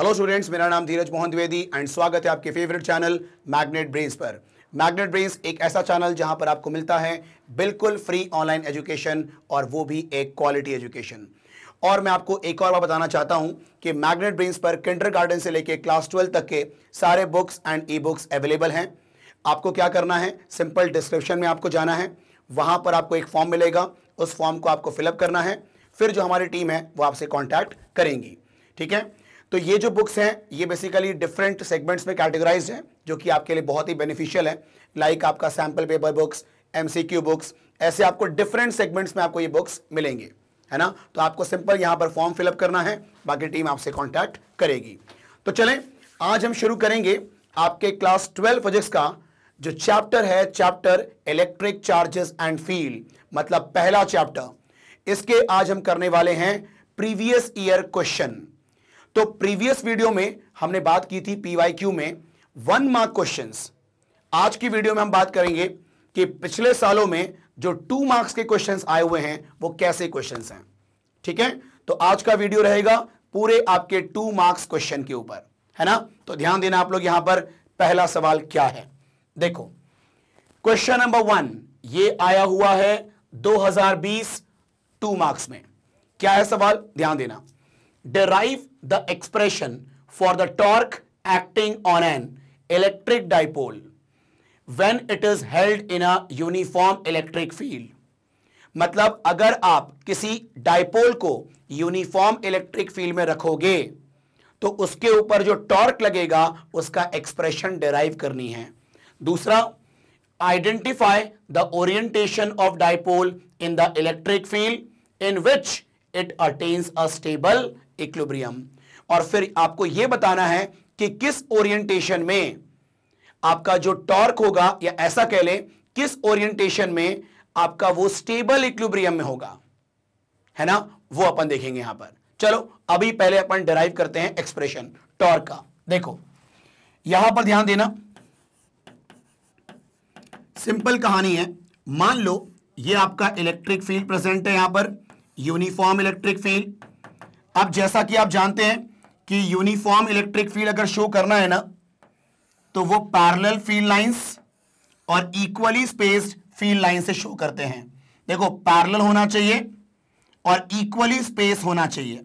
Hello students मेरा नाम धीरज Mohan Dwivedi and स्वागत है आपके फेवरेट चैनल मैग्नेट ब्रेन्स पर मैग्नेट ब्रेन्स एक ऐसा चैनल जहां पर आपको मिलता है बिल्कुल फ्री ऑनलाइन एजुकेशन और वो भी एक क्वालिटी एजुकेशन और मैं आपको एक और बार बताना चाहता हूं कि मैग्नेट ब्रेन्स पर किंडर गार्डन से लेकर क्लास ट्वेल्व तक के सारे books and E books available हैं आपको क्या करना है सिंपल डिस्क्रिप्शन में आपको जाना है वहाँ पर आपको एक फॉर्म मिलेगा उस फॉर्म को आपको फिलअप करना है फिर जो हमारी टीम है वो आपसे कॉन्टैक्ट करेंगी ठीक है तो ये जो बुक्स हैं ये बेसिकली डिफरेंट सेगमेंट्स में कैटेगराइज हैं जो कि आपके लिए बहुत ही बेनिफिशियल है लाइक like आपका sample paper books MCQ books ऐसे आपको डिफरेंट सेगमेंट्स में आपको ये बुक्स मिलेंगे है ना तो आपको सिंपल यहाँ पर फॉर्म फिलअप करना है बाकी टीम आपसे कॉन्टैक्ट करेगी तो चलें आज हम शुरू करेंगे आपके क्लास ट्वेल्व फिजिक्स का जो चैप्टर है chapter electric charges and field मतलब पहला चैप्टर इसके आज हम करने वाले हैं प्रीवियस ईयर क्वेश्चन तो प्रीवियस वीडियो में हमने बात की थी पीवाईक्यू में वन मार्क क्वेश्चंस आज की वीडियो में हम बात करेंगे कि पिछले सालों में जो टू मार्क्स के क्वेश्चंस आए हुए हैं वो कैसे क्वेश्चंस हैं ठीक है तो आज का वीडियो रहेगा पूरे आपके टू मार्क्स क्वेश्चन के ऊपर है ना तो ध्यान देना आप लोग यहां पर पहला सवाल क्या है देखो क्वेश्चन नंबर वन ये आया हुआ है 2020 टू मार्क्स में क्या है सवाल ध्यान देना derive the expression for the torque acting on an electric dipole when it is held in a uniform electric field. मतलब अगर आप किसी डाइपोल को यूनिफॉर्म इलेक्ट्रिक फील्ड में रखोगे तो उसके ऊपर जो टॉर्क लगेगा उसका एक्सप्रेशन डेराइव करनी है दूसरा identify the orientation of dipole in the electric field in which it attains a stable equilibrium और फिर आपको यह बताना है कि किस ओरिएंटेशन में आपका जो टॉर्क होगा या ऐसा कह लें किस ओरिएंटेशन में आपका वो स्टेबल इक्लोब्रियम में होगा है ना वो अपन देखेंगे यहां पर चलो अभी पहले अपन डराइव करते हैं एक्सप्रेशन टॉर्क का देखो यहां पर ध्यान देना सिंपल कहानी है मान लो ये आपका इलेक्ट्रिक फील्ड प्रेजेंट है यहां पर यूनिफॉर्म इलेक्ट्रिक फील्ड अब जैसा कि आप जानते हैं कि यूनिफॉर्म इलेक्ट्रिक फील्ड अगर शो करना है ना तो वो पैरेलल फील्ड लाइंस और इक्वली स्पेस्ड फील्ड लाइन से शो करते हैं देखो पैरेलल होना चाहिए और इक्वली स्पेस होना चाहिए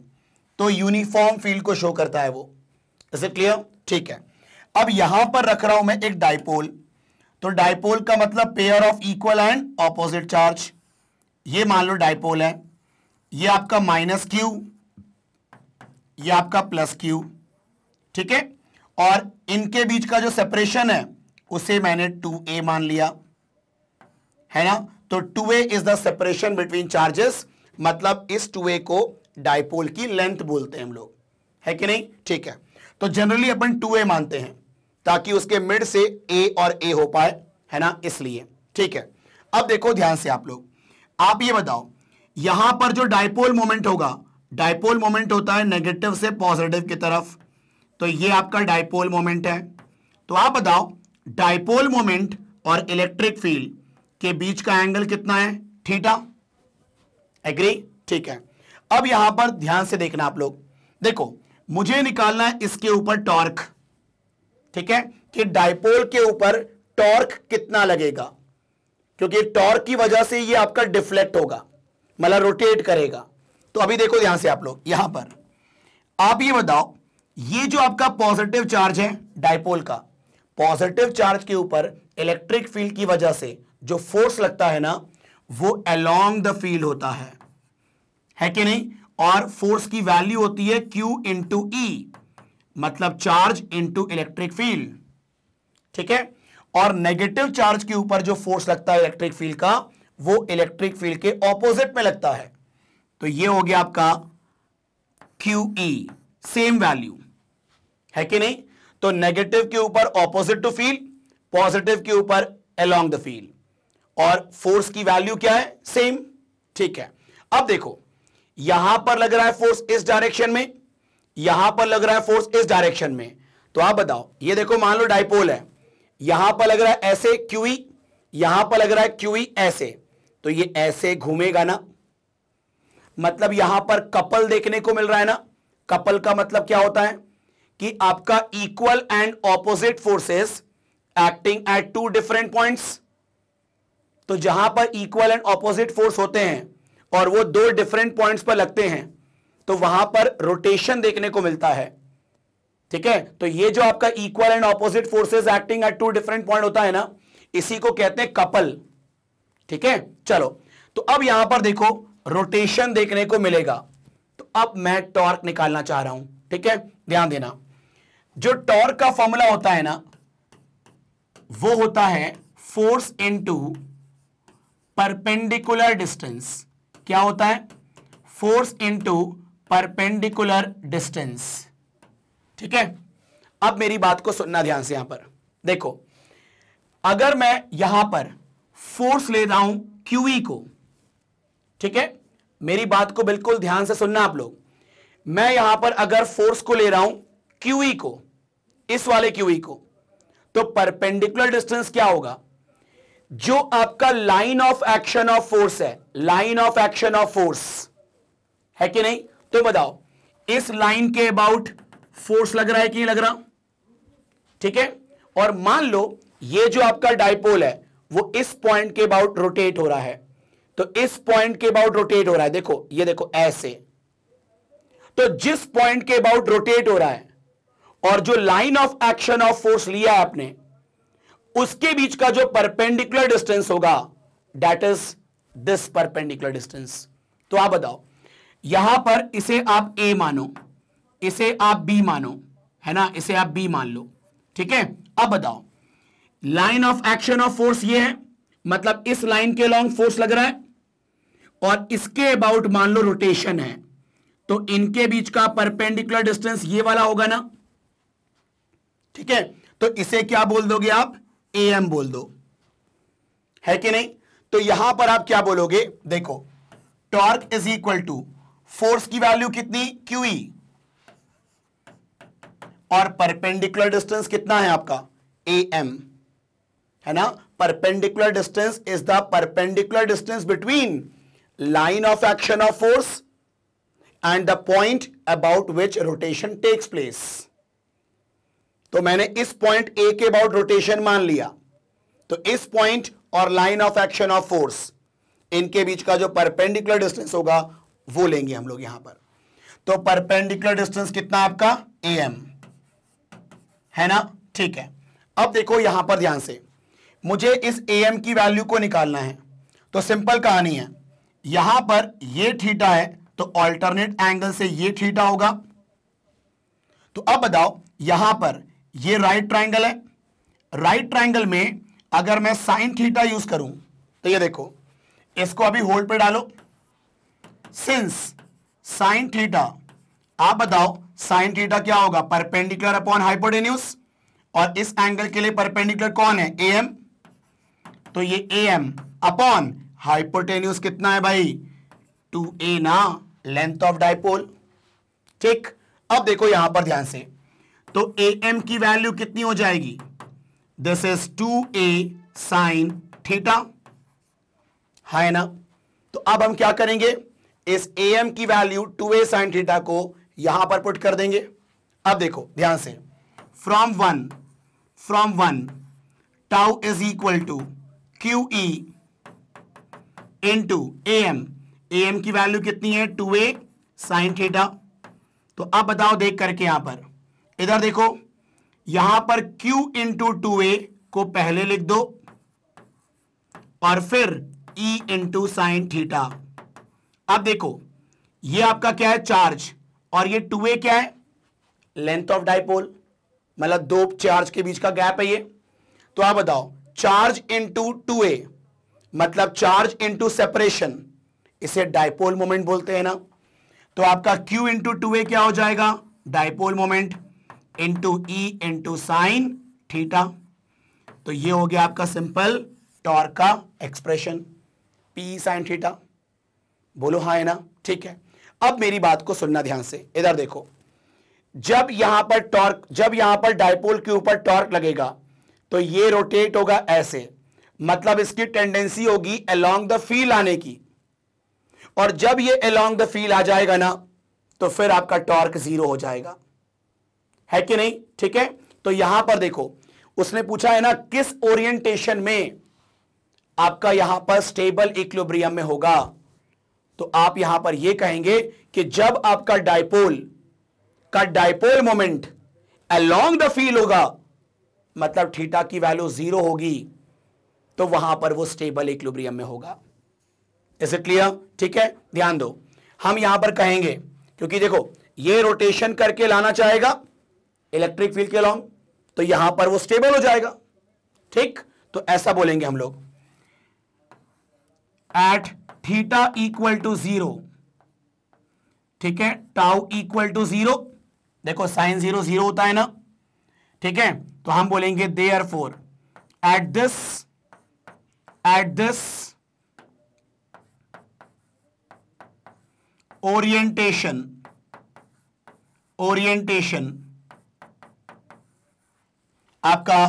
तो यूनिफॉर्म फील्ड को शो करता है वो इज इट क्लियर ठीक है अब यहां पर रख रहा हूं मैं एक डायपोल तो डायपोल का मतलब pair of equal and opposite charge ये मान लो डायपोल है ये आपका माइनस क्यू ये आपका प्लस क्यू ठीक है और इनके बीच का जो सेपरेशन है उसे मैंने टू ए मान लिया है ना तो two A is the separation between charges मतलब इस टू ए को डायपोल की लेंथ बोलते हैं हम लोग है कि नहीं ठीक है तो जनरली अपन टू ए मानते हैं ताकि उसके मिड से ए और ए हो पाए है ना इसलिए ठीक है अब देखो ध्यान से आप लोग आप ये बताओ यहां पर जो डायपोल मोमेंट होगा डायपोल मोमेंट होता है नेगेटिव से पॉजिटिव की तरफ तो ये आपका डायपोल मोमेंट है तो आप बताओ डायपोल मोमेंट और इलेक्ट्रिक फील्ड के बीच का एंगल कितना है थीटा एग्री ठीक है अब यहां पर ध्यान से देखना आप लोग देखो मुझे निकालना है इसके ऊपर टॉर्क ठीक है कि डायपोल के ऊपर टॉर्क कितना लगेगा क्योंकि टॉर्क की वजह से ये आपका डिफ्लेक्ट होगा मतलब रोटेट करेगा तो अभी देखो यहां से आप लोग यहां पर आप ये बताओ ये जो आपका पॉजिटिव चार्ज है डायपोल का पॉजिटिव चार्ज के ऊपर इलेक्ट्रिक फील्ड की वजह से जो फोर्स लगता है ना वो अलोंग द फील्ड होता है है कि नहीं और फोर्स की वैल्यू होती है क्यू इंटू ई मतलब चार्ज इंटू इलेक्ट्रिक फील्ड ठीक है और नेगेटिव चार्ज के ऊपर जो फोर्स लगता है इलेक्ट्रिक फील्ड का वो इलेक्ट्रिक फील्ड के ऑपोजिट में लगता है तो ये हो गया आपका क्यू ई सेम वैल्यू है कि नहीं तो नेगेटिव के ऊपर ऑपोजिट टू फील पॉजिटिव के ऊपर अलोंग द फील और फोर्स की वैल्यू क्या है सेम ठीक है अब देखो यहां पर लग रहा है फोर्स इस डायरेक्शन में यहां पर लग रहा है फोर्स इस डायरेक्शन में तो आप बताओ ये देखो मान लो डायपोल है यहां पर लग रहा है ऐसे क्यूई यहां पर लग रहा है क्यूई ऐसे तो ये ऐसे घूमेगा ना मतलब यहां पर कपल देखने को मिल रहा है ना कपल का मतलब क्या होता है कि आपका equal and opposite forces acting at two different points तो जहां पर इक्वल एंड ऑपोजिट फोर्स होते हैं और वो दो डिफरेंट पॉइंट्स पर लगते हैं तो वहां पर रोटेशन देखने को मिलता है ठीक है तो ये जो आपका equal and opposite forces acting at two different point होता है ना इसी को कहते हैं कपल ठीक है चलो तो अब यहां पर देखो रोटेशन देखने को मिलेगा तो अब मैं टॉर्क निकालना चाह रहा हूं ठीक है ध्यान देना जो टॉर्क का फॉर्मूला होता है ना वो होता है फोर्स इनटू परपेंडिकुलर डिस्टेंस क्या होता है फोर्स इनटू परपेंडिकुलर डिस्टेंस ठीक है अब मेरी बात को सुनना ध्यान से यहां पर देखो अगर मैं यहां पर फोर्स ले रहा हूं क्यूई को ठीक है मेरी बात को बिल्कुल ध्यान से सुनना आप लोग मैं यहां पर अगर फोर्स को ले रहा हूं क्यू e को इस वाले क्यू e को तो परपेंडिकुलर डिस्टेंस क्या होगा जो आपका line of action of force है line of action of force है कि नहीं तो बताओ इस लाइन के अबाउट फोर्स लग रहा है कि नहीं लग रहा ठीक है और मान लो ये जो आपका डाइपोल है वो इस पॉइंट के अबाउट रोटेट हो रहा है तो इस पॉइंट के अबाउट रोटेट हो रहा है देखो ये देखो ऐसे तो जिस पॉइंट के अबाउट रोटेट हो रहा है और जो line of action of force लिया है आपने उसके बीच का जो परपेंडिकुलर डिस्टेंस होगा that is this perpendicular distance तो आप बताओ यहां पर इसे आप ए मानो इसे आप बी मानो है ना इसे आप बी मान लो ठीक है अब बताओ line of action of force ये है मतलब इस लाइन के लॉन्ग फोर्स लग रहा है और इसके अबाउट मान लो रोटेशन है तो इनके बीच का परपेंडिकुलर डिस्टेंस ये वाला होगा ना ठीक है तो इसे क्या बोल दोगे आप ए एम बोल दो है कि नहीं तो यहां पर आप क्या बोलोगे देखो torque is equal to force की वैल्यू कितनी क्यू e। और परपेंडिकुलर डिस्टेंस कितना है आपका ए एम है ना perpendicular distance is the perpendicular distance between line of action of force and the point about which rotation takes place तो मैंने इस पॉइंट ए के अबाउट रोटेशन मान लिया तो इस पॉइंट और line of action of force इनके बीच का जो परपेंडिकुलर डिस्टेंस होगा वो लेंगे हम लोग यहां पर तो परपेंडिकुलर डिस्टेंस कितना आपका ए एम है ना ठीक है अब देखो यहां पर ध्यान से मुझे इस ए एम की वैल्यू को निकालना है तो सिंपल कहानी है यहां पर ये थीटा है तो ऑल्टरनेट एंगल से ये थीटा होगा तो अब बताओ यहां पर ये राइट ट्राइंगल है राइट ट्राइंगल में अगर मैं साइन थीटा यूज करूं तो ये देखो इसको अभी होल्ड पे डालो सिंस साइन थीटा आप बताओ साइन थीटा क्या होगा परपेंडिकुलर अपॉन हाइपोटेन्यूस और इस एंगल के लिए परपेंडिकुलर कौन है ए एम तो ये ए एम अपॉन हाइपोटेन्यूस कितना है भाई टू ए ना लेंथ ऑफ डाइपोल ठीक अब देखो यहां पर ध्यान से तो ए एम की वैल्यू कितनी हो जाएगी this is two A sine theta हाई ना तो अब हम क्या करेंगे इस ए एम की value two A sine theta को यहां पर पुट कर देंगे अब देखो ध्यान से from one from one tau is equal to Q E into A M A M की वैल्यू कितनी है टू ए साइन थीटा तो अब बताओ देख करके यहां पर इधर देखो यहां पर q इंटू टू ए को पहले लिख दो और फिर e इंटू साइन थीटा अब देखो ये आपका क्या है चार्ज और ये टू ए क्या है लेंथ ऑफ डाइपोल मतलब दो चार्ज के बीच का गैप है ये तो आप बताओ चार्ज इंटू टू ए मतलब चार्ज इंटू सेपरेशन इसे डायपोल मोमेंट बोलते हैं ना तो आपका Q इंटू टू ए क्या हो जाएगा dipole moment into E into sine theta तो ये हो गया आपका सिंपल टॉर्क का एक्सप्रेशन पी साइन थीटा बोलो हाँ है ना ठीक है अब मेरी बात को सुनना ध्यान से इधर देखो जब यहां पर टॉर्क जब यहां पर डायपोल के ऊपर टॉर्क लगेगा तो ये रोटेट होगा ऐसे मतलब इसकी टेंडेंसी होगी अलोंग द फील आने की और जब ये अलोंग द फील आ जाएगा ना तो फिर आपका टॉर्क जीरो हो जाएगा है कि नहीं ठीक है तो यहां पर देखो उसने पूछा है ना किस ओरिएंटेशन में आपका यहां पर स्टेबल इक्लोब्रियम में होगा तो आप यहां पर यह कहेंगे कि जब आपका डायपोल का dipole moment along the field होगा मतलब थीटा की वैल्यू जीरो होगी तो वहां पर वो स्टेबल इक्लिब्रियम में होगा इज क्लियर ठीक है ध्यान दो हम यहां पर कहेंगे क्योंकि देखो ये रोटेशन करके लाना चाहेगा इलेक्ट्रिक फील्ड के लॉन्ग तो यहां पर वो स्टेबल हो जाएगा ठीक तो ऐसा बोलेंगे हम लोग at theta equal to zero ठीक है टाउ इक्वल टू जीरो देखो साइन जीरो जीरो होता है ना ठीक है तो हम बोलेंगे therefore at this at this orientation orientation आपका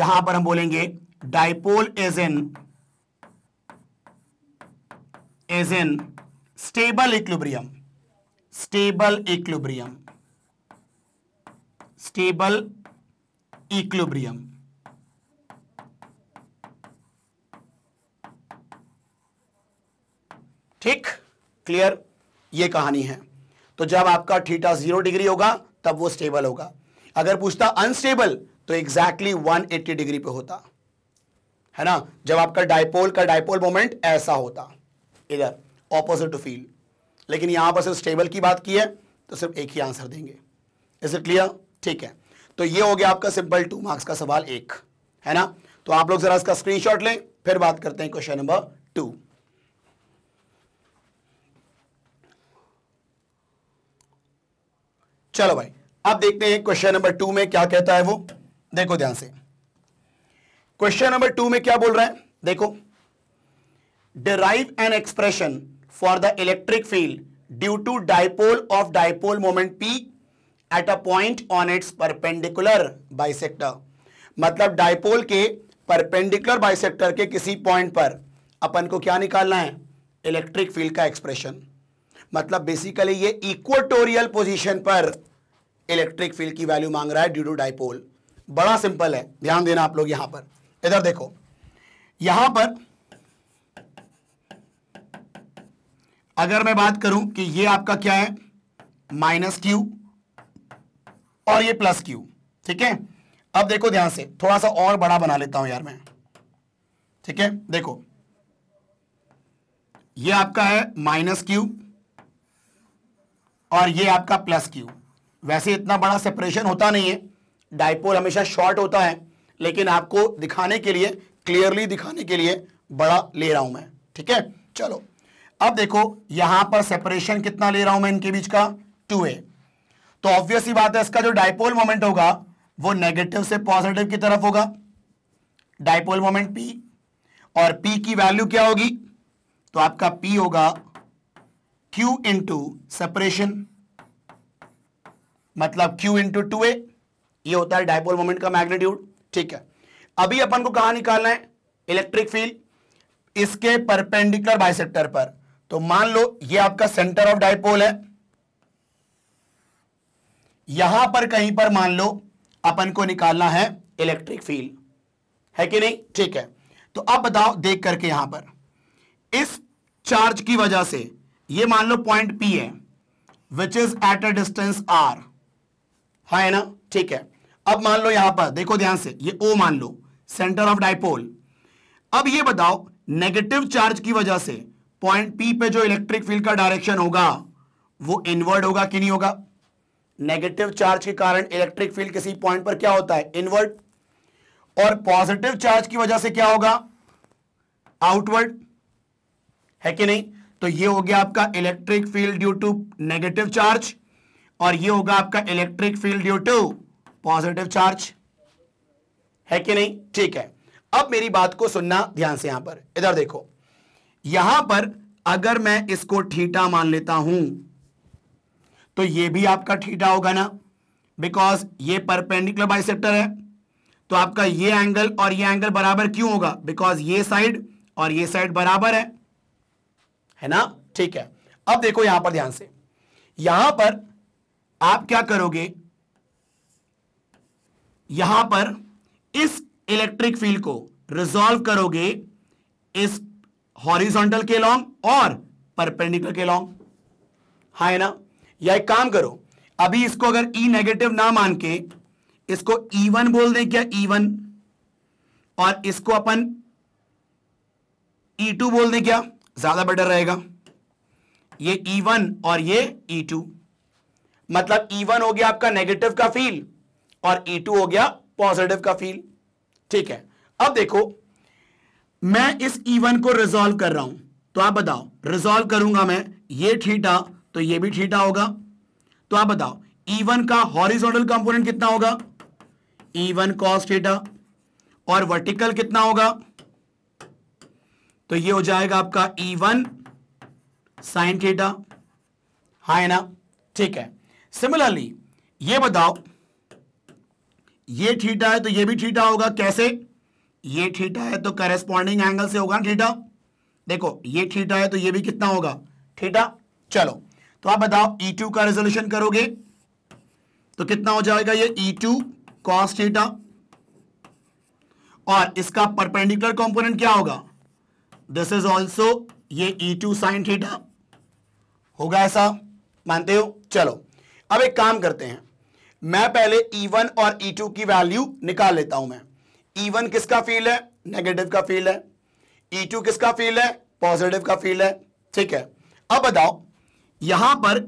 यहां पर हम बोलेंगे dipole is an is an stable equilibrium stable equilibrium stable equilibrium ठीक क्लियर ये कहानी है तो जब आपका थीटा जीरो डिग्री होगा तब वो स्टेबल होगा अगर पूछता अनस्टेबल तो एग्जैक्टली exactly 180 डिग्री पे होता है ना जब आपका डायपोल का डायपोल मोमेंट ऐसा होता इधर ऑपोजिट टू फील लेकिन यहां पर सिर्फ स्टेबल की बात की है तो सिर्फ एक ही आंसर देंगे इज इट क्लियर ठीक है तो ये हो गया आपका सिंपल टू मार्क्स का सवाल एक है ना तो आप लोग जरा इसका स्क्रीनशॉट लें फिर बात करते हैं क्वेश्चन नंबर टू चलो भाई अब देखते हैं क्वेश्चन नंबर टू में क्या कहता है वो देखो ध्यान से क्वेश्चन नंबर टू में क्या बोल रहे हैं देखो derive an expression for the electric field due to dipole of dipole moment p at a point on its perpendicular bisector मतलब डायपोल के परपेंडिकुलर बाइसेक्टर के किसी पॉइंट पर अपन को क्या निकालना है इलेक्ट्रिक फील्ड का एक्सप्रेशन मतलब बेसिकली ये इक्वेटोरियल पोजीशन पर इलेक्ट्रिक फील्ड की वैल्यू मांग रहा है ड्यू टू डाइपोल बड़ा सिंपल है ध्यान देना आप लोग यहां पर इधर देखो यहां पर अगर मैं बात करूं कि ये आपका क्या है माइनस क्यू और ये प्लस क्यू ठीक है अब देखो ध्यान से थोड़ा सा और बड़ा बना लेता हूं यार मैं ठीक है देखो ये आपका है माइनस क्यू और ये आपका प्लस क्यू वैसे इतना बड़ा सेपरेशन होता नहीं है डायपोल हमेशा शॉर्ट होता है लेकिन आपको दिखाने के लिए क्लियरली दिखाने के लिए बड़ा ले रहा हूं मैं ठीक है चलो अब देखो यहां पर सेपरेशन कितना ले रहा हूं मैं इनके बीच का टू ए तो ऑब्वियस ही बात है इसका जो डायपोल मोमेंट होगा वो नेगेटिव से पॉजिटिव की तरफ होगा डायपोल मोमेंट पी और पी की वैल्यू क्या होगी तो आपका पी होगा क्यू इंटू सेपरेशन मतलब Q इंटू टू ए ये होता है डायपोल मोमेंट का मैग्नीट्यूड ठीक है अभी अपन को कहा निकालना है इलेक्ट्रिक फील्ड इसके परपेंडिकुलर बाइसेक्टर पर तो मान लो ये आपका सेंटर ऑफ डायपोल है यहां पर कहीं पर मान लो अपन को निकालना है इलेक्ट्रिक फील्ड है कि नहीं ठीक है तो अब बताओ देख करके यहां पर इस चार्ज की वजह से ये मान लो पॉइंट पी है which is at a distance r हाँ है ना ठीक है अब मान लो यहां पर देखो ध्यान से ये ओ मान लो सेंटर ऑफ डाइपोल अब ये बताओ नेगेटिव चार्ज की वजह से पॉइंट पी पे जो इलेक्ट्रिक फील्ड का डायरेक्शन होगा वो इनवर्ड होगा कि नहीं होगा नेगेटिव चार्ज के कारण इलेक्ट्रिक फील्ड किसी पॉइंट पर क्या होता है इनवर्ड और पॉजिटिव चार्ज की वजह से क्या होगा आउटवर्ड है कि नहीं तो ये हो गया आपका electric field due to negative charge और ये होगा आपका electric field due to positive charge है कि नहीं ठीक है अब मेरी बात को सुनना ध्यान से यहां पर इधर देखो यहां पर अगर मैं इसको ठीटा मान लेता हूं तो ये भी आपका ठीटा होगा ना बिकॉज ये परपेंडिकुलर बाइसेप्टर है तो आपका ये एंगल और ये एंगल बराबर क्यों होगा बिकॉज ये साइड और ये साइड बराबर है है ना ठीक है अब देखो यहां पर ध्यान से यहां पर आप क्या करोगे यहां पर इस इलेक्ट्रिक फील्ड को रिजॉल्व करोगे इस हॉरिजॉन्टल के लॉन्ग और परपेंडिकुलर के लॉन्ग हाँ है ना या एक काम करो अभी इसको अगर ई e नेगेटिव ना मान के इसको ई e वन बोल दें क्या ई e वन और इसको अपन ई e टू बोल दें क्या ज्यादा बेटर रहेगा ये ई वन और ये ई टू मतलब ई e वन हो गया आपका नेगेटिव का फील और ई e टू हो गया पॉजिटिव का फील ठीक है अब देखो मैं इस ई e वन को रिजोल्व कर रहा हूं तो आप बताओ रिजोल्व करूंगा मैं ये ठीटा तो ये भी ठीटा होगा तो आप बताओ ई वन का हॉरिजोनल कंपोनेंट कितना होगा ई वन कॉस थीटा और वर्टिकल कितना होगा तो ये हो जाएगा आपका ई वन साइन थीटा हाँ है ना ठीक है सिमिलरली ये बताओ ये थीटा है तो ये भी थीटा होगा कैसे ये थीटा है तो करेस्पॉन्डिंग एंगल से होगा थीटा देखो ये थीटा है तो ये भी कितना होगा थीटा चलो तो आप बताओ ई e टू का रेजोल्यूशन करोगे तो कितना हो जाएगा ये ई टू कॉस थीटा और इसका परपेंडिकुलर कंपोनेंट क्या होगा दिस इज ऑल्सो ये ई टू साइन थीटा होगा ऐसा मानते हो चलो अब एक काम करते हैं मैं पहले E1 और E2 की वैल्यू निकाल लेता हूं मैं E1 किसका फील्ड है नेगेटिव का फील्ड है E2 किसका फील्ड है पॉजिटिव का फील्ड है ठीक है अब बताओ यहां पर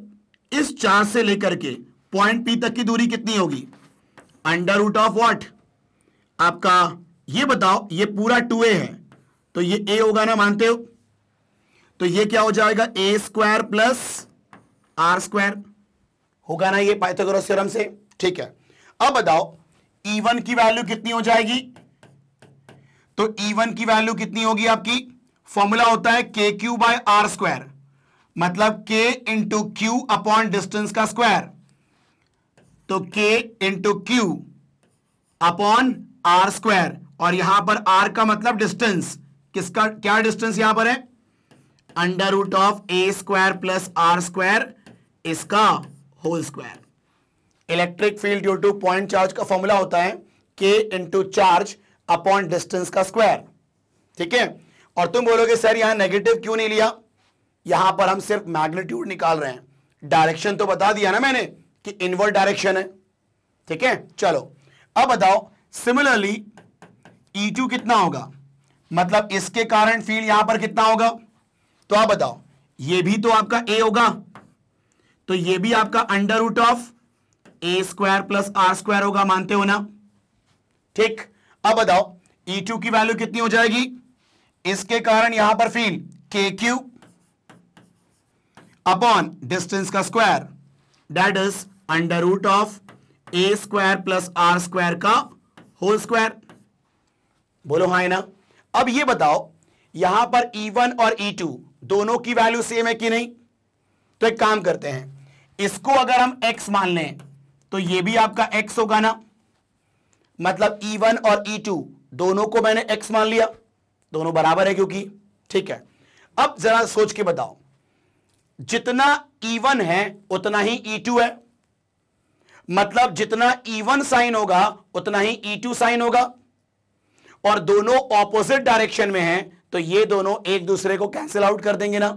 इस चार्ज से लेकर के पॉइंट पी तक की दूरी कितनी होगी अंडर रूट ऑफ वॉट आपका ये बताओ ये पूरा टू ए है तो ये ए होगा ना मानते हो तो ये क्या हो जाएगा a square plus r square होगा ना ये पाइथागोरस थ्योरम से ठीक है अब बताओ ई e की वैल्यू कितनी हो जाएगी तो ई e की वैल्यू कितनी होगी आपकी फॉर्मूला होता है के क्यू बाय आर स्क्वायर मतलब के इंटू क्यू अपॉन डिस्टेंस का स्क्वायर तो k into q upon are square और यहां पर आर का मतलब डिस्टेंस किसका क्या डिस्टेंस यहां पर है under root of a square plus r square इसका whole square electric field due to point charge का फॉर्मूला होता है k into charge upon distance का स्क्वायर ठीक है और तुम बोलोगे सर यहां नेगेटिव क्यों नहीं लिया यहां पर हम सिर्फ मैग्नीट्यूड निकाल रहे हैं डायरेक्शन तो बता दिया ना मैंने कि इनवर्ट डायरेक्शन है ठीक है चलो अब बताओ सिमिलरली ई टू कितना होगा मतलब इसके कारण फील्ड यहां पर कितना होगा तो आप बताओ ये भी तो आपका ए होगा तो ये भी आपका under root of a square plus r square होगा मानते हो ना ठीक अब बताओ ई e टू की वैल्यू कितनी हो जाएगी इसके कारण यहां पर field k q upon distance का square that is under root of a square plus r square का होल स्क्वायर बोलो हाँ ना अब ये बताओ यहां पर E1 और E2 दोनों की वैल्यू सेम है कि नहीं तो एक काम करते हैं इसको अगर हम x मान लें तो ये भी आपका x होगा ना मतलब e1 और e2 दोनों को मैंने x मान लिया दोनों बराबर है क्योंकि ठीक है अब जरा सोच के बताओ जितना e1 है उतना ही e2 है मतलब जितना e1 साइन होगा उतना ही e2 साइन होगा और दोनों ऑपोजिट डायरेक्शन में हैं तो ये दोनों एक दूसरे को कैंसिल आउट कर देंगे ना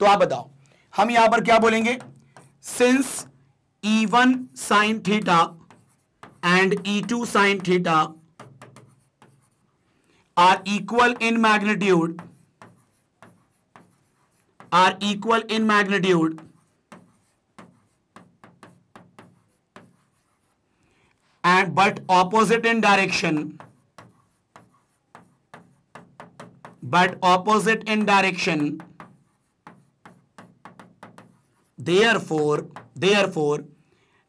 तो आप बताओ हम यहां पर क्या बोलेंगे since E1 sine theta and E2 sine theta are equal in magnitude are equal in magnitude and but opposite in direction but opposite in direction therefore therefore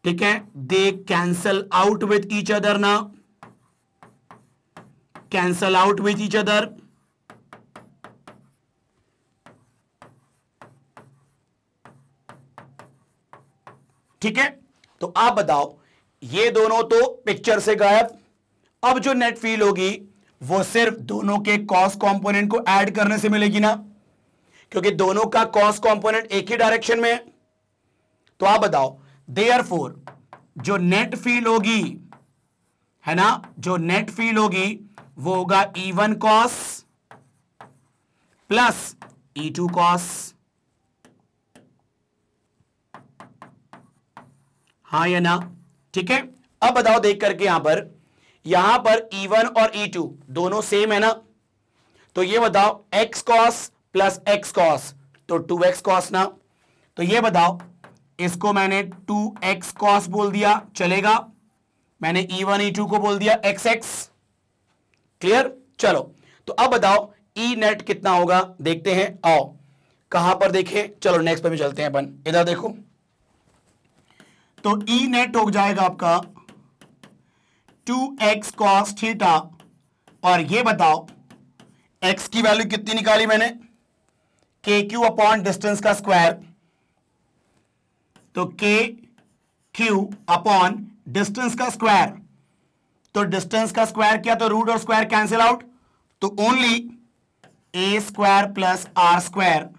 ठीक है they cancel out with each other ना cancel out with each other ठीक है तो आप बताओ ये दोनों तो पिक्चर से गायब अब जो नेट फील होगी वो सिर्फ दोनों के कॉस कंपोनेंट को ऐड करने से मिलेगी ना क्योंकि दोनों का कॉस कंपोनेंट एक ही डायरेक्शन में है तो आप बताओ देयर फोर जो नेट फील होगी है ना जो नेट फील होगी वो होगा E one cos plus E two cos हाँ या ना ठीक है अब बताओ देख करके यहां पर यहां पर E1 और E2 दोनों सेम है ना तो ये बताओ x cos plus x cos तो टू एक्स कॉस ना तो ये बताओ इसको मैंने टू एक्स कॉस बोल दिया चलेगा मैंने ई वन ई टू को बोल दिया एक्स एक्स क्लियर चलो तो अब बताओ ई e नेट कितना होगा देखते हैं आओ कहां पर देखें चलो नेक्स्ट पर भी चलते हैं अपन इधर देखो तो ई e नेट हो जाएगा आपका टू एक्स कॉस थीटा और ये बताओ एक्स की वैल्यू कितनी निकाली मैंने के क्यू अपॉन डिस्टेंस का स्क्वायर तो के क्यू अपॉन डिस्टेंस का स्क्वायर तो डिस्टेंस का स्क्वायर क्या तो रूट और स्क्वायर कैंसिल आउट तो only a square plus r square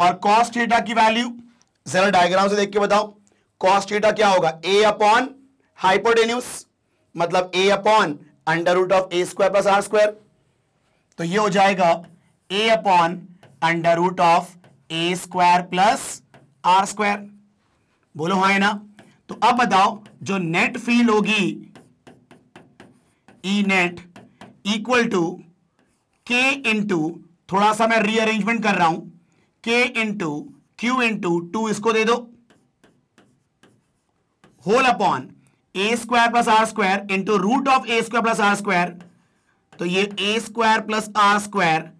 और कॉस डेटा की वैल्यू जरा डायग्राम से देख के बताओ कॉस डेटा क्या होगा ए अपॉन हाइपोटेन्यूस मतलब a upon under root of a square plus r square तो ये हो जाएगा a upon under root of a square plus r square बोलो हाँ ना तो अब बताओ जो नेट फील होगी E net equal to k into थोड़ा सा मैं रीअरेंजमेंट कर रहा हूं के इंटू क्यू इंटू टू इसको दे दो whole upon a square plus r square into root of a square plus r square तो ये a square plus r square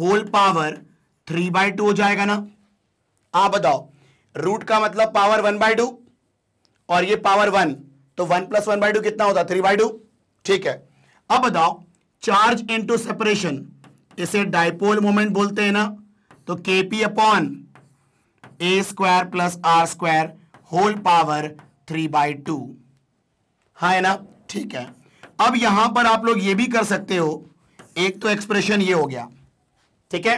whole power three by two हो जाएगा ना आप बताओ रूट का मतलब पावर वन बाय टू और ये पावर वन तो one plus one by two कितना होता थ्री बाय टू ठीक है अब बताओ चार्ज इनटू सेपरेशन इसे डायपोल मोमेंट बोलते हैं ना तो k p upon a square plus r square whole power three by two हाँ है ना ठीक है अब यहां पर आप लोग ये भी कर सकते हो एक तो एक्सप्रेशन ये हो गया ठीक है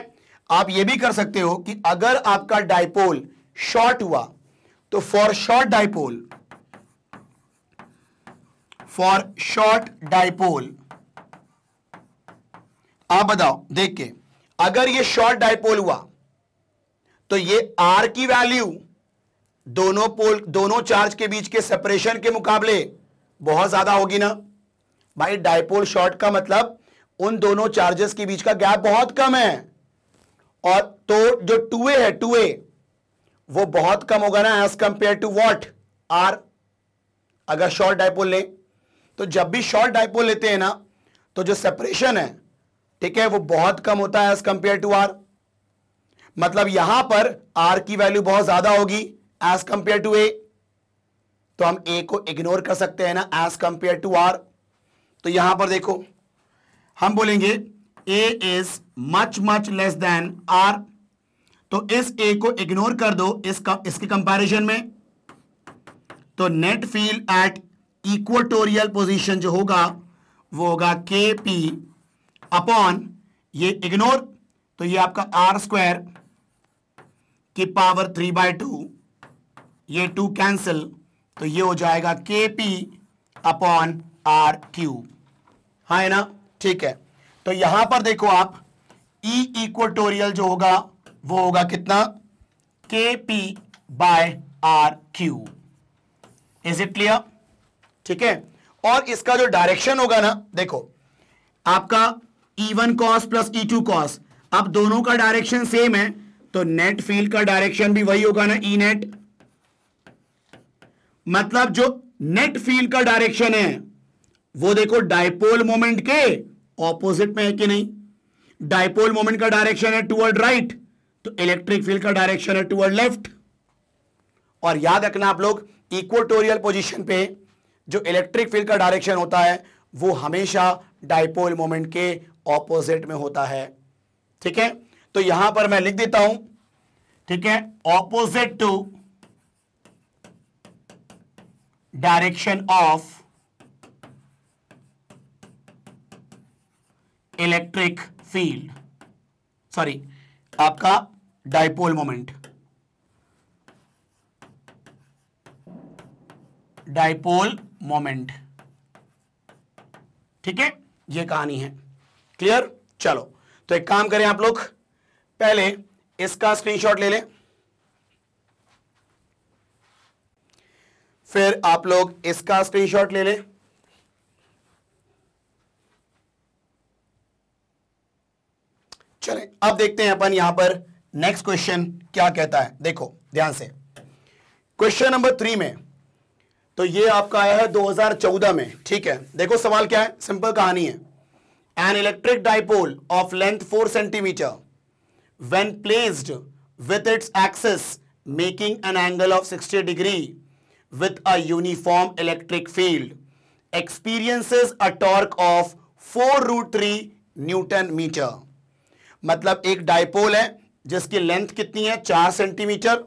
आप ये भी कर सकते हो कि अगर आपका डायपोल शॉर्ट हुआ तो for short dipole for short dipole आप बताओ देख के अगर ये शॉर्ट डायपोल हुआ तो ये आर की वैल्यू दोनों पोल दोनों चार्ज के बीच के सेपरेशन के मुकाबले बहुत ज्यादा होगी ना भाई डायपोल शॉर्ट का मतलब उन दोनों चार्जेस के बीच का गैप बहुत कम है और तो जो टू है टू वो बहुत कम होगा ना as compare to what r अगर शॉर्ट डायपोल ले तो जब भी शॉर्ट डायपोल लेते हैं ना तो जो सेपरेशन है ठीक है वो बहुत कम होता है एज कंपेयर टू आर मतलब यहां पर आर की वैल्यू बहुत ज्यादा होगी एज कंपेयर टू ए तो हम ए को इग्नोर कर सकते हैं ना एज कंपेयर टू आर तो यहां पर देखो हम बोलेंगे a is much much less than r तो इस ए को इग्नोर कर दो इसका इसके कंपैरिजन में तो net field at equatorial position जो होगा वो होगा के पी अपॉन ये इग्नोर तो ये आपका आर स्क्वायर की पावर थ्री बाय टू ये टू कैंसिल तो ये हो जाएगा के पी अपॉन आर क्यू हाँ है ना ठीक है तो यहां पर देखो आप ई e इक्वेटोरियल जो होगा वो होगा कितना k p by r cube is it clear ठीक है और इसका जो डायरेक्शन होगा ना देखो आपका E one cos plus E two cos अब दोनों का डायरेक्शन सेम है तो नेट फील्ड का डायरेक्शन भी वही होगा ना ई e नेट मतलब जो नेट फील्ड का डायरेक्शन है वो देखो डायपोल मोमेंट के ऑपोजिट में है कि नहीं डायपोल मोमेंट का डायरेक्शन है टूवर्ड राइट right. तो इलेक्ट्रिक फील्ड का डायरेक्शन है टूवर्ड लेफ्ट और याद रखना आप लोग इक्वेटोरियल पोजीशन पे जो इलेक्ट्रिक फील्ड का डायरेक्शन होता है वो हमेशा डायपोल मोमेंट के ऑपोजिट में होता है ठीक है तो यहां पर मैं लिख देता हूं ठीक है opposite to direction of electric field sorry आपका डायपोल मोमेंट डायपोल मोमेंट ठीक है ये कहानी है क्लियर चलो तो एक काम करें आप लोग पहले इसका स्क्रीनशॉट ले लें फिर आप लोग इसका स्क्रीनशॉट ले लें चलें अब देखते हैं अपन यहां पर नेक्स्ट क्वेश्चन क्या कहता है देखो ध्यान से क्वेश्चन नंबर थ्री में तो ये आपका आया है 2014 में ठीक है देखो सवाल क्या है सिंपल कहानी है an electric dipole of length four centimetre when placed with its axis making an angle of 60 degree with a uniform electric field experiences a torque of four root three newton metre मतलब एक dipole है जिसकी length कितनी है चार centimetre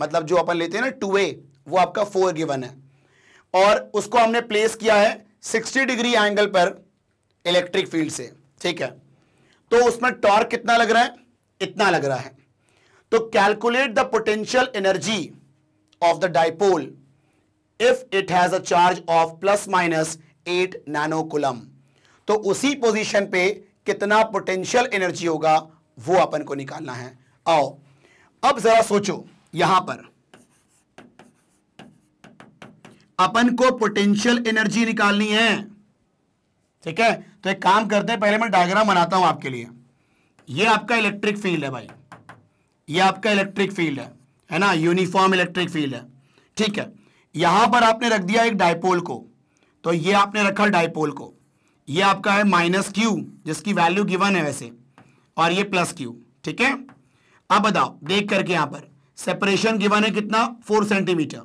मतलब जो अपन लेते हैं ना टू ए वो आपका फोर गिवन है और उसको हमने प्लेस किया है सिक्सटी डिग्री एंगल पर इलेक्ट्रिक फील्ड से ठीक है तो उसमें टॉर्क कितना लग रहा है इतना लग रहा है तो calculate the potential energy of the dipole if it has a charge of plus minus eight nanocoulomb तो उसी पोजीशन पे कितना पोटेंशियल एनर्जी होगा वो अपन को निकालना है आओ अब जरा सोचो यहां पर अपन को पोटेंशियल एनर्जी निकालनी है ठीक है तो एक काम करते हैं पहले मैं डायग्राम बनाता हूं आपके लिए ये आपका इलेक्ट्रिक फील्ड है भाई ये आपका इलेक्ट्रिक फील्ड है है ना यूनिफॉर्म इलेक्ट्रिक फील्ड है ठीक है यहां पर आपने रख दिया एक डायपोल को तो ये आपने रखा डायपोल को ये आपका है माइनस क्यू जिसकी वैल्यू गिवन है वैसे और ये प्लस क्यू ठीक है अब बताओ देख करके यहां पर सेपरेशन गिवन है कितना फोर सेंटीमीटर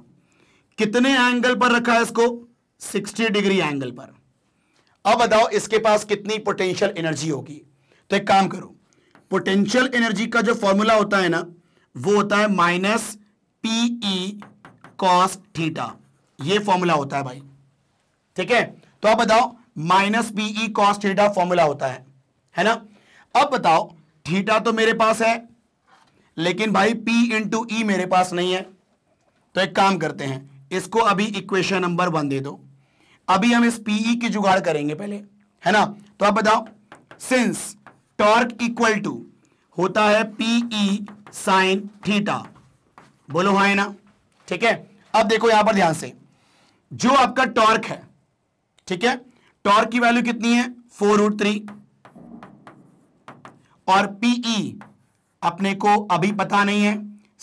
कितने एंगल पर रखा है इसको सिक्सटी डिग्री एंगल पर अब बताओ इसके पास कितनी पोटेंशियल एनर्जी होगी तो एक काम करो पोटेंशियल एनर्जी का जो फॉर्मूला होता है ना वो होता है माइनस पीई कॉस थीटा ये फॉर्मूला होता है भाई ठीक है तो आप बताओ minus PE cos theta formula होता है है ना अब बताओ थीटा तो मेरे पास है लेकिन भाई पी इंटू ई मेरे पास नहीं है तो एक काम करते हैं इसको अभी इक्वेशन नंबर वन दे दो अभी हम इस पीई e की जुगाड़ करेंगे पहले है ना तो अब बताओ सिंस टॉर्क इक्वल टू होता है पीई साइन e थीटा बोलो हाँ है ना ठीक है अब देखो यहां पर ध्यान से जो आपका टॉर्क है ठीक है टॉर्क की वैल्यू कितनी है फोर रूट थ्री और पीई e अपने को अभी पता नहीं है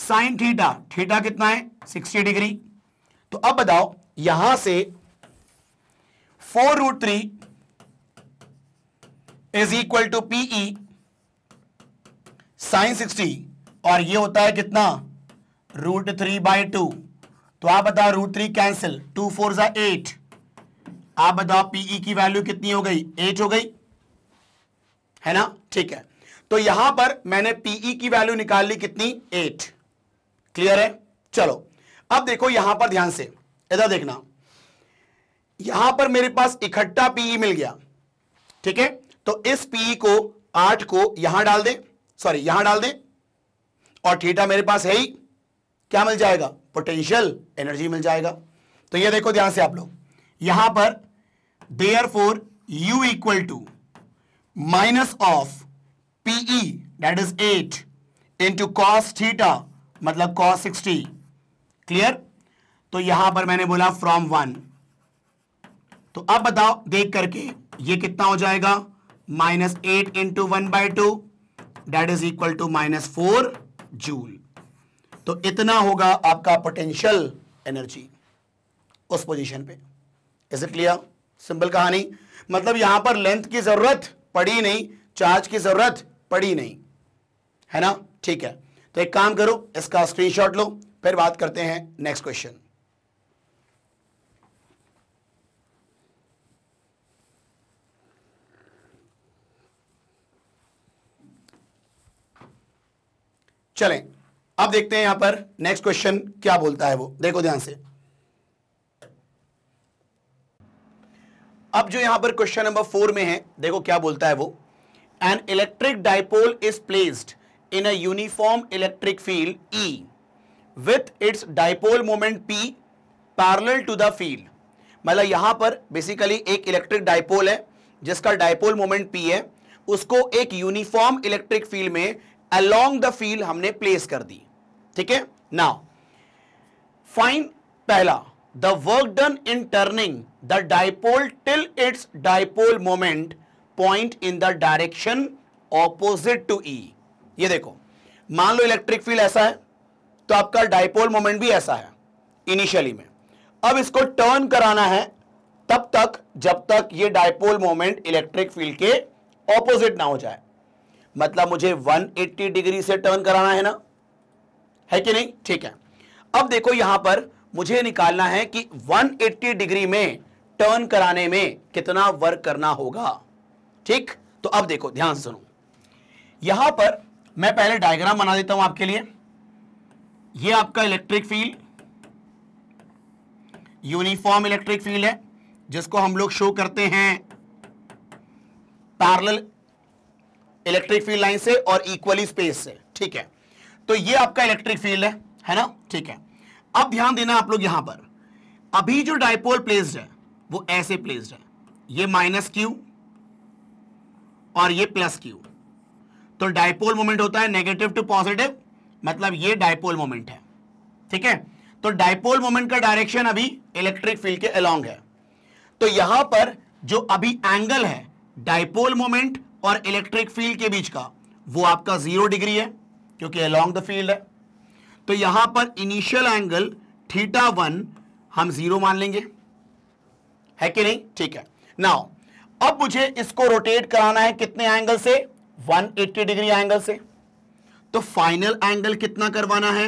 साइन थीटा थीटा कितना है सिक्सटी डिग्री तो अब बताओ यहां से four root three is equal to p E sine sixty और ये होता है कितना रूट थ्री बाई टू तो आप बताओ root three cancel two four जा एट आप बताओ पीई e की वैल्यू कितनी हो गई एट हो गई है ना ठीक है तो यहां पर मैंने पीई e की वैल्यू निकाल ली कितनी एट क्लियर है चलो अब देखो यहां पर ध्यान से इधर देखना यहां पर मेरे पास इकट्ठा पीई e मिल गया ठीक है तो इस पीई e को आठ को यहां डाल दे सॉरी यहां डाल दे और थीटा मेरे पास है ही क्या मिल जाएगा पोटेंशियल एनर्जी मिल जाएगा तो ये देखो ध्यान से आप लोग यहां पर therefore U equal to minus of p E that is eight into cos theta मतलब कॉस सिक्सटी क्लियर तो यहां पर मैंने बोला फ्रॉम वन तो अब बताओ देख करके ये कितना हो जाएगा minus eight into one by two that is equal to minus four joule तो इतना होगा आपका पोटेंशियल एनर्जी उस पोजीशन पे इज इट क्लियर सिंपल कहानी मतलब यहां पर लेंथ की जरूरत पड़ी नहीं चार्ज की जरूरत पड़ी नहीं है ना ठीक है तो एक काम करो इसका स्क्रीनशॉट लो फिर बात करते हैं नेक्स्ट क्वेश्चन चलें अब देखते हैं यहां पर नेक्स्ट क्वेश्चन क्या बोलता है वो देखो ध्यान से अब जो यहां पर क्वेश्चन नंबर फोर में है देखो क्या बोलता है वो an electric dipole is placed in a uniform electric field E with its dipole moment P parallel to the field मतलब यहां पर बेसिकली एक इलेक्ट्रिक डायपोल है जिसका डायपोल मोमेंट पी है उसको एक यूनिफॉर्म इलेक्ट्रिक फील्ड में अलोंग द फील्ड हमने प्लेस कर दी ठीक है नाउ फाइन पहला the work done in turning the dipole till its dipole moment point in the direction opposite to E ये देखो मान लो इलेक्ट्रिक फील्ड ऐसा है तो आपका डायपोल मोमेंट भी ऐसा है इनिशियली में अब इसको टर्न कराना है तब तक जब तक ये डायपोल मोमेंट इलेक्ट्रिक फील्ड के ऑपोजिट ना हो जाए मतलब मुझे 180 डिग्री से टर्न कराना है ना है कि नहीं ठीक है अब देखो यहां पर मुझे निकालना है कि 180 डिग्री में टर्न कराने में कितना वर्क करना होगा ठीक तो अब देखो ध्यान से सुनो यहां पर मैं पहले डायग्राम बना देता हूं आपके लिए ये आपका electric field uniform electric field है जिसको हम लोग शो करते हैं पैरेलल इलेक्ट्रिक फील्ड लाइन से और इक्वली स्पेस से ठीक है तो ये आपका इलेक्ट्रिक फील्ड है है ना ठीक है अब ध्यान देना आप लोग यहां पर अभी जो डायपोल प्लेस्ड है वो ऐसे प्लेस्ड है ये माइनस क्यू और ये प्लस क्यू तो डायपोल मोमेंट होता है नेगेटिव टू पॉजिटिव मतलब ये डायपोल मोमेंट है ठीक है तो डायपोल मोमेंट का डायरेक्शन अभी इलेक्ट्रिक फील्ड के अलोंग है तो यहां पर जो अभी एंगल है डायपोल मोमेंट और इलेक्ट्रिक फील्ड के बीच का वो आपका जीरो डिग्री है क्योंकि अलोंग द फील्ड है तो यहां पर इनिशियल एंगल थीटा वन हम जीरो मान लेंगे है कि नहीं ठीक है नाउ अब मुझे इसको रोटेट कराना है कितने एंगल से 180 डिग्री एंगल से तो फाइनल एंगल कितना करवाना है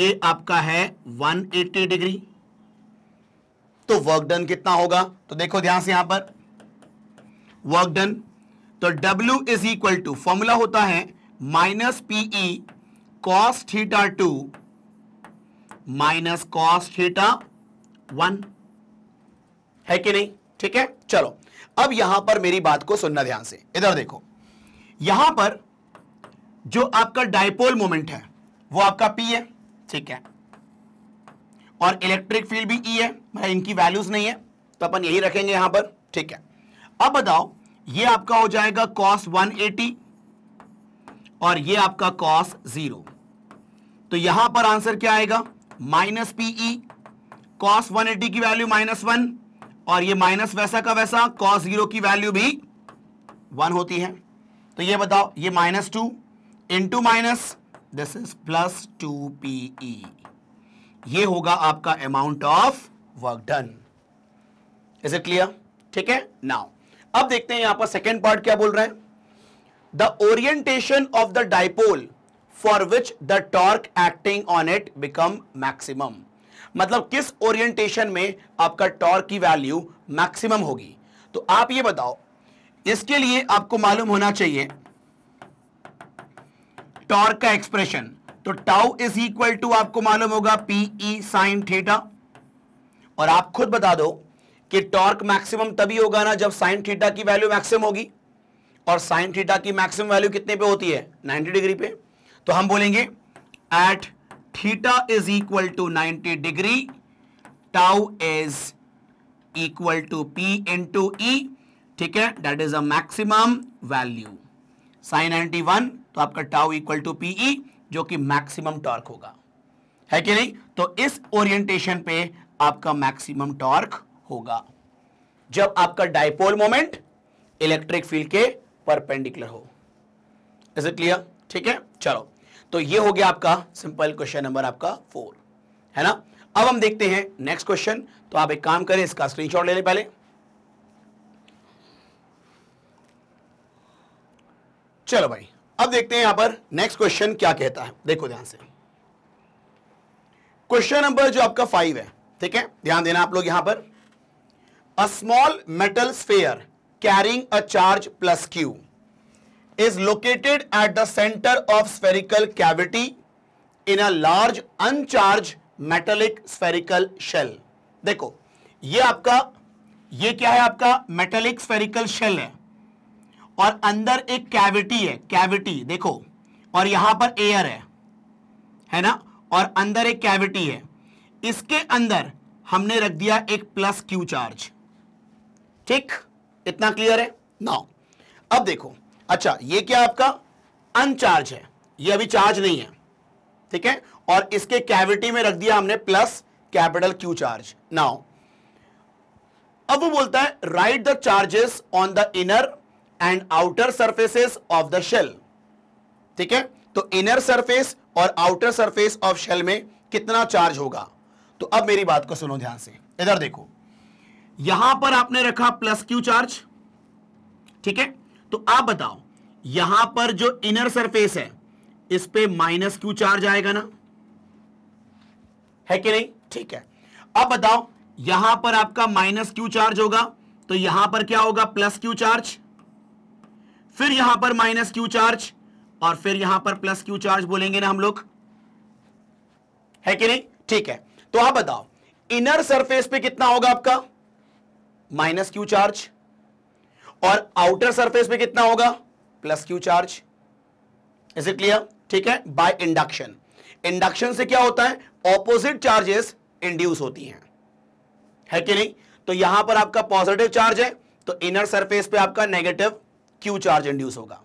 ये आपका है 180 डिग्री तो वर्क डन कितना होगा तो देखो ध्यान से यहां पर वर्क डन तो W is equal to formula होता है minus PE cos theta two minus cos theta one है कि नहीं ठीक है चलो अब यहां पर मेरी बात को सुनना ध्यान से इधर देखो यहां पर जो आपका डायपोल मोमेंट है वो आपका पी है ठीक है और इलेक्ट्रिक फील्ड भी ई e है मतलब इनकी वैल्यूज नहीं है तो अपन यही रखेंगे यहां पर ठीक है अब बताओ ये आपका हो जाएगा कॉस 180 और ये आपका कॉस जीरो तो यहां पर आंसर क्या आएगा माइनस पीई कॉस 180 की वैल्यू माइनस वन और ये माइनस वैसा का वैसा कॉस जीरो की वैल्यू भी वन होती है तो ये बताओ ये minus two into minus this is plus two p E ये होगा आपका amount of work done is it clear ठीक है नाउ अब देखते हैं यहां पर सेकेंड पार्ट क्या बोल रहे हैं the orientation of the dipole for which the torque acting on it become maximum मतलब किस ओरिएंटेशन में आपका टॉर्क की वैल्यू मैक्सिमम होगी तो आप ये बताओ इसके लिए आपको मालूम होना चाहिए टॉर्क का एक्सप्रेशन तो टाउ इज इक्वल टू आपको मालूम होगा पीई साइन थीटा और आप खुद बता दो कि टॉर्क मैक्सिमम तभी होगा ना जब साइन थीटा की वैल्यू मैक्सिमम होगी और साइन थीटा की मैक्सिमम वैल्यू कितने पे होती है 90 डिग्री पे तो हम बोलेंगे at theta is equal to 90 degree tau is equal to p into E ठीक है that is a maximum value sine ninety one तो आपका tau equal to p E जो कि मैक्सिमम टॉर्क होगा है कि नहीं तो इस ओरिएंटेशन पे आपका मैक्सिमम टॉर्क होगा जब आपका डायपोल मोमेंट इलेक्ट्रिक फील्ड के परपेंडिकुलर हो इज इट क्लियर ठीक है चलो तो ये हो गया आपका सिंपल क्वेश्चन नंबर आपका फोर है ना अब हम देखते हैं नेक्स्ट क्वेश्चन तो आप एक काम करें इसका स्क्रीनशॉट ले लें पहले चलो भाई अब देखते हैं यहां पर नेक्स्ट क्वेश्चन क्या कहता है देखो ध्यान से क्वेश्चन नंबर जो आपका फाइव है ठीक है ध्यान देना आप लोग यहां पर a small metal sphere carrying a charge plus q is located at the center of spherical cavity in a large uncharged metallic spherical shell. देखो ये आपका ये क्या है आपका मेटेलिक स्फेरिकल शेल है और अंदर एक कैविटी है कैविटी देखो और यहां पर एयर है है ना और अंदर एक कैविटी है इसके अंदर हमने रख दिया एक प्लस क्यू चार्ज ठीक इतना क्लियर है नाउ अब देखो अच्छा ये क्या आपका अनचार्ज है ये अभी चार्ज नहीं है ठीक है और इसके कैविटी में रख दिया हमने plus capital Q charge now अब वो बोलता है write the charges on the inner and outer surfaces of the shell ठीक है तो इनर सरफेस और आउटर सरफेस ऑफ शेल में कितना चार्ज होगा तो अब मेरी बात को सुनो ध्यान से इधर देखो यहां पर आपने रखा प्लस क्यू चार्ज ठीक है तो आप बताओ यहां पर जो इनर सरफेस है इस पे माइनस क्यू चार्ज आएगा ना है कि नहीं ठीक है अब बताओ यहां पर आपका माइनस क्यू चार्ज होगा तो यहां पर क्या होगा प्लस क्यू चार्ज फिर यहां पर माइनस क्यू चार्ज और फिर यहां पर प्लस क्यू चार्ज बोलेंगे ना हम लोग है कि नहीं ठीक है तो आप बताओ इनर सरफेस पे कितना होगा आपका माइनस क्यू चार्ज और आउटर सरफेस पे कितना होगा plus Q charge is it clear ठीक है बाय इंडक्शन इंडक्शन से क्या होता है ऑपोजिट चार्जेस इंड्यूस होती हैं है कि नहीं तो यहां पर आपका पॉजिटिव चार्ज है तो इनर सरफेस पे आपका नेगेटिव क्यू चार्ज इंड्यूस होगा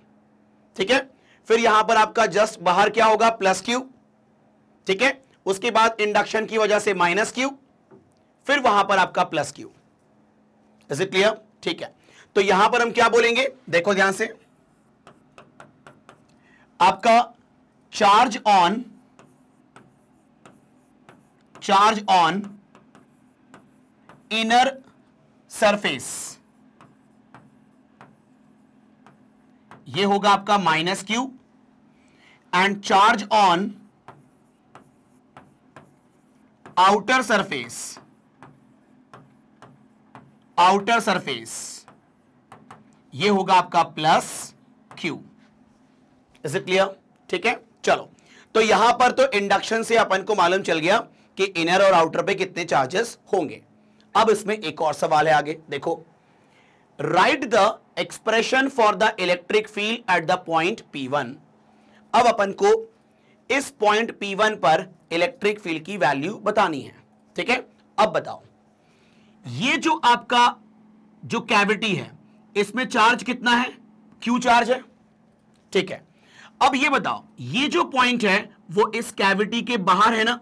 ठीक है फिर यहां पर आपका जस्ट बाहर क्या होगा प्लस क्यू ठीक है उसके बाद इंडक्शन की वजह से माइनस क्यू फिर वहां पर आपका plus Q is it clear ठीक है तो यहां पर हम क्या बोलेंगे देखो ध्यान से आपका charge on charge on inner surface ये होगा आपका minus Q and charge on outer surface outer surface ये होगा आपका plus Q is it clear ठीक है चलो तो यहां पर तो इंडक्शन से अपन को मालूम चल गया कि इनर और आउटर पे कितने चार्जेस होंगे अब इसमें एक और सवाल है आगे देखो write the expression for the electric field at the point one अब अपन को इस पॉइंट वन पर इलेक्ट्रिक फील्ड की वैल्यू बतानी है ठीक है अब बताओ ये जो आपका जो कैविटी है इसमें चार्ज कितना है क्यू चार्ज है ठीक है अब ये बताओ ये जो पॉइंट है वो इस कैविटी के बाहर है ना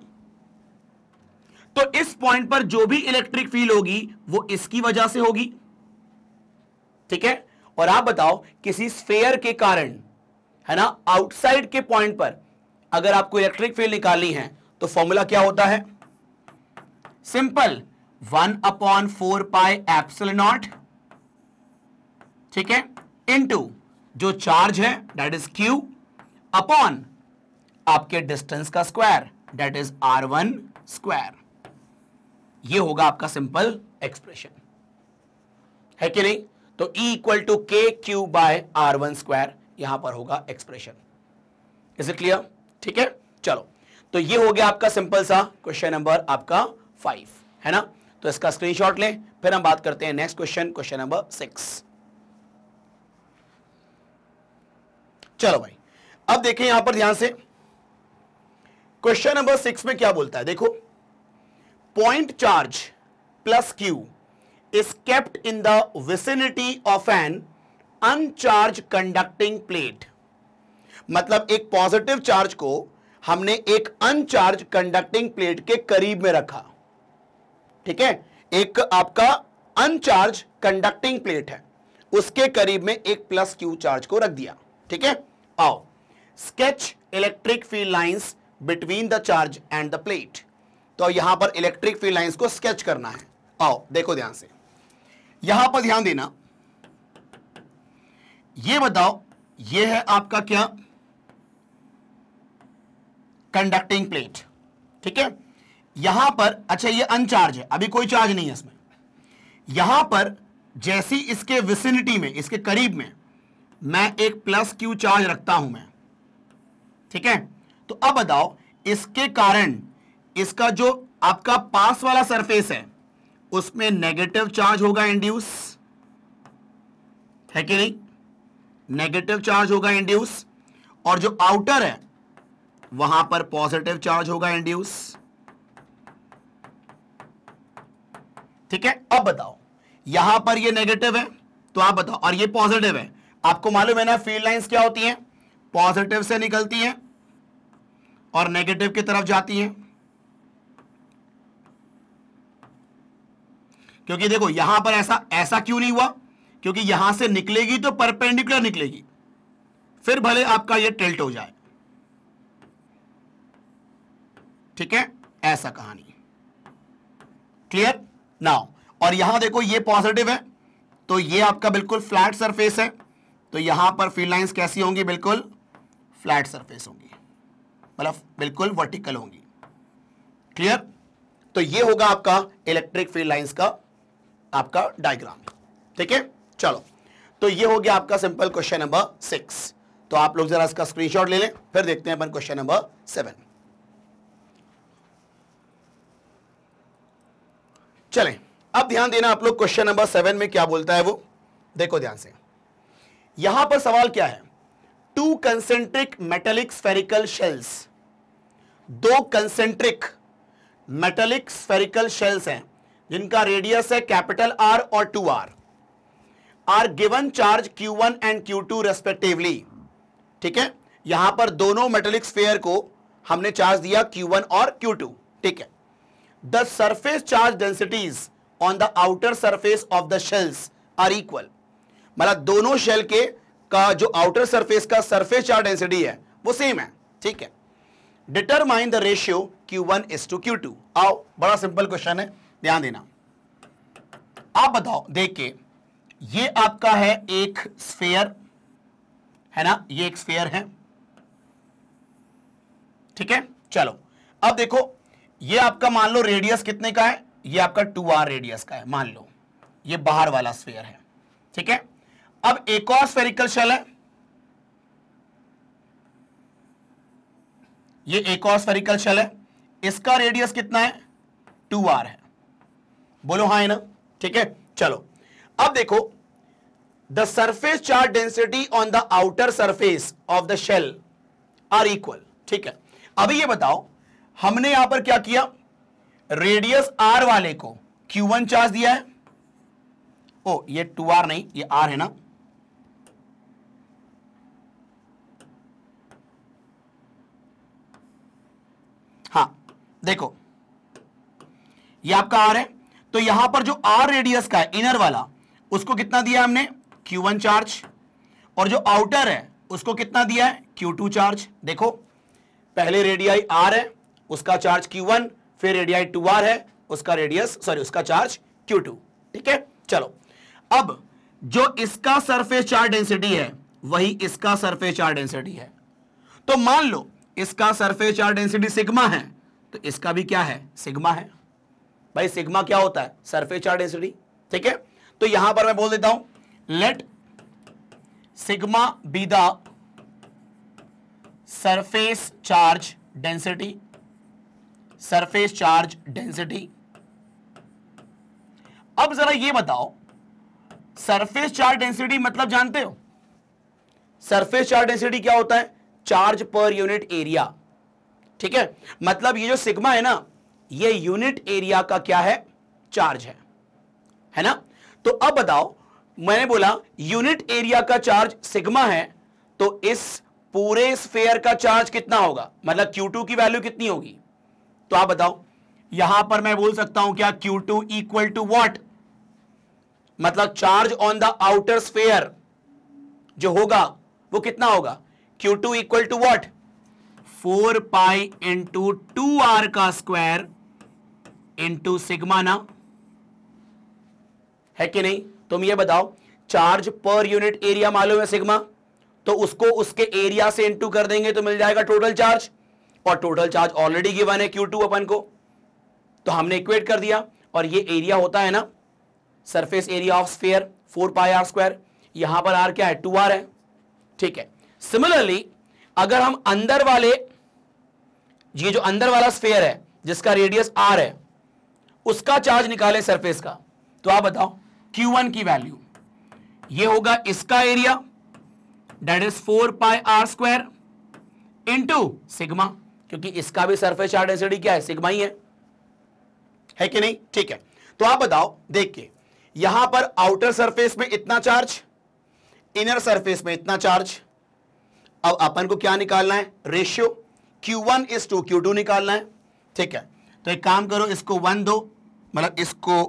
तो इस पॉइंट पर जो भी इलेक्ट्रिक फील होगी वो इसकी वजह से होगी ठीक है और आप बताओ किसी स्फेयर के कारण है ना आउटसाइड के पॉइंट पर अगर आपको इलेक्ट्रिक फील्ड निकालनी है तो फॉर्मूला क्या होता है simple one upon four pi epsilon not ठीक है इनटू जो चार्ज है डेट इज क्यू अपॉन आपके डिस्टेंस का square that is R one square ये होगा आपका सिंपल एक्सप्रेशन है कि नहीं तो E equal to K Q by R one square यहां पर होगा एक्सप्रेशन इज इट क्लियर ठीक है चलो तो ये हो गया आपका सिंपल सा क्वेश्चन नंबर आपका फाइव है ना तो इसका स्क्रीनशॉट लें फिर हम बात करते हैं next question question number six चलो भाई अब देखें यहां पर ध्यान से क्वेश्चन नंबर सिक्स में क्या बोलता है देखो point charge plus Q is kept in the vicinity of an uncharged conducting plate मतलब एक पॉजिटिव चार्ज को हमने एक अनचार्ज कंडक्टिंग प्लेट के करीब में रखा ठीक है एक आपका अनचार्ज कंडक्टिंग प्लेट है उसके करीब में एक प्लस क्यू चार्ज को रख दिया ठीक है आओ sketch electric field lines between the charge and the plate तो यहां पर इलेक्ट्रिक फील्ड लाइंस को स्केच करना है आओ देखो ध्यान से यहां पर ध्यान देना ये बताओ ये है आपका क्या कंडक्टिंग प्लेट ठीक है यहां पर अच्छा ये अनचार्ज है अभी कोई चार्ज नहीं है इसमें यहां पर जैसी इसके विसिनिटी में इसके करीब में मैं एक प्लस क्यू चार्ज रखता हूं मैं ठीक है तो अब बताओ इसके कारण इसका जो आपका पास वाला सरफेस है उसमें नेगेटिव चार्ज होगा इंड्यूस है कि नहीं नेगेटिव चार्ज होगा इंड्यूस और जो आउटर है वहां पर पॉजिटिव चार्ज होगा इंड्यूस ठीक है अब बताओ यहां पर ये नेगेटिव है तो आप बताओ और ये पॉजिटिव है आपको मालूम है ना फील्ड लाइंस क्या होती हैं पॉजिटिव से निकलती हैं और नेगेटिव की तरफ जाती हैं क्योंकि देखो यहां पर ऐसा ऐसा क्यों नहीं हुआ क्योंकि यहां से निकलेगी तो परपेंडिकुलर निकलेगी फिर भले आपका ये टेल्ट हो जाए ठीक है ऐसा कहानी क्लियर नाउ और यहां देखो ये पॉजिटिव है तो ये आपका बिल्कुल फ्लैट सरफेस है तो यहां पर फील्ड लाइन्स कैसी होंगी बिल्कुल फ्लैट सरफेस होंगी मतलब बिल्कुल वर्टिकल होंगी क्लियर तो ये होगा आपका इलेक्ट्रिक फील्ड लाइन्स का आपका डायग्राम ठीक है चलो तो ये हो गया आपका सिंपल क्वेश्चन नंबर सिक्स तो आप लोग जरा इसका स्क्रीनशॉट ले लें फिर देखते हैं अपन क्वेश्चन नंबर सेवन चलें अब ध्यान देना आप लोग क्वेश्चन नंबर सेवन में क्या बोलता है वो देखो ध्यान से यहां पर सवाल क्या है two concentric metallic spherical shells दो कंसेंट्रिक मेटेलिक स्फेरिकल शेल्स हैं जिनका रेडियस है कैपिटल आर और two R are given charge Q one and Q two respectively ठीक है यहां पर दोनों मेटेलिक स्फेयर को हमने चार्ज दिया क्यू वन और क्यू टू ठीक है the surface charge densities on the outer surface of the shells are equal मतलब दोनों शेल के का जो आउटर सरफेस का सरफेस चार्ज डेंसिटी है वो सेम है ठीक है determine the ratio Q one is to Q two आओ बड़ा सिंपल क्वेश्चन है ध्यान देना आप बताओ देख के ये आपका है एक स्फेयर है ना ये एक स्फेयर है ठीक है चलो अब देखो ये आपका मान लो रेडियस कितने का है ये आपका टू आर रेडियस का है मान लो ये बाहर वाला स्फेयर है ठीक है अब एक और स्फेरिकल शेल है ये एक और स्फेरिकल शेल है इसका रेडियस कितना है टू आर है बोलो हाँ है ना ठीक है चलो अब देखो the surface charge density on the outer surface of the shell are equal ठीक है अभी ये बताओ हमने यहां पर क्या किया रेडियस आर वाले को क्यू वन चार्ज दिया है ओ ये आर नहीं ये आर है ना हाँ देखो ये आपका आर है तो यहां पर जो आर रेडियस का है इनर वाला उसको कितना दिया हमने क्यू वन चार्ज और जो आउटर है उसको कितना दिया है क्यू टू चार्ज देखो पहले रेडियाई आर है उसका चार्ज क्यू वन फिर रेडियाई टू आर है उसका रेडियस सॉरी उसका चार्ज क्यू टू ठीक है चलो अब जो इसका सरफेस चार्ज डेंसिटी है वही इसका सरफेस चार्ज डेंसिटी है तो मान लो इसका सरफेस चार्ज डेंसिटी सिग्मा है तो इसका भी क्या है सिग्मा है भाई सिग्मा क्या होता है सरफेस चार्ज डेंसिटी ठीक है तो यहां पर मैं बोल देता हूं let sigma be the surface charge density surface charge density अब जरा ये बताओ सरफेस चार्ज डेंसिटी मतलब जानते हो सरफेस चार्ज डेंसिटी क्या होता है चार्ज पर यूनिट एरिया ठीक है मतलब ये जो सिग्मा है ना ये यूनिट एरिया का क्या है चार्ज है है ना तो अब बताओ मैंने बोला यूनिट एरिया का चार्ज सिग्मा है तो इस पूरे स्फेयर का चार्ज कितना होगा मतलब Q2 की वैल्यू कितनी होगी तो आप बताओ यहां पर मैं बोल सकता हूं क्या Q2 two equal to what मतलब charge on the outer sphere जो होगा वो कितना होगा Q2 two equal to what four pi into two R का स्क्वायर इंटू सिग्मा ना है कि नहीं तुम ये बताओ चार्ज पर यूनिट एरिया मालूम है सिग्मा तो उसको उसके एरिया से इंटू कर देंगे तो मिल जाएगा टोटल चार्ज और टोटल चार्ज ऑलरेडी गिवन है क्यू टू अपन को तो हमने इक्वेट कर दिया और ये एरिया होता है ना surface area of sphere four pi R square यहां पर आर क्या है टू आर है ठीक है सिमिलरली अगर हम अंदर वाले ये जो अंदर वाला स्फेयर है जिसका रेडियस आर है उसका चार्ज निकाले सरफेस का तो आप बताओ Q1 की वैल्यू ये होगा इसका area that is four pi R square into sigma क्योंकि इसका भी सरफेस चार्ज डेंसिटी क्या है सिग्मा ही है है कि नहीं ठीक है तो आप बताओ देखिए यहां पर आउटर सरफेस में इतना चार्ज इनर सरफेस में इतना चार्ज अब अपन को क्या निकालना है ratio Q1 one is to Q two निकालना है ठीक है तो एक काम करो इसको वन दो मतलब इसको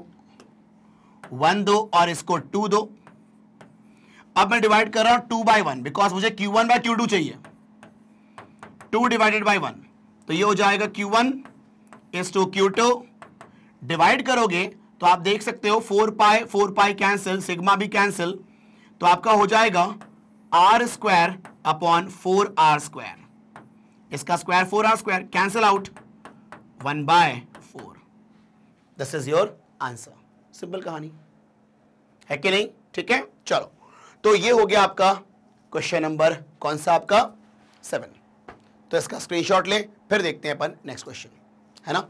वन दो और इसको टू दो अब मैं डिवाइड कर रहा हूं टू बाई वन बिकॉज मुझे Q1 वन बाय टू चाहिए टू डिवाइडेड बाई वन तो ये हो जाएगा Q1 one is to Q two divide करोगे तो आप देख सकते हो four pi four pi cancel sigma भी कैंसिल तो आपका हो जाएगा R square upon four R square इसका square four R square cancel out one by four this is your answer simple कहानी है कि नहीं ठीक है चलो तो ये हो गया आपका क्वेश्चन नंबर कौन सा आपका सेवन तो इसका स्क्रीनशॉट लें फिर देखते हैं अपन नेक्स्ट क्वेश्चन है ना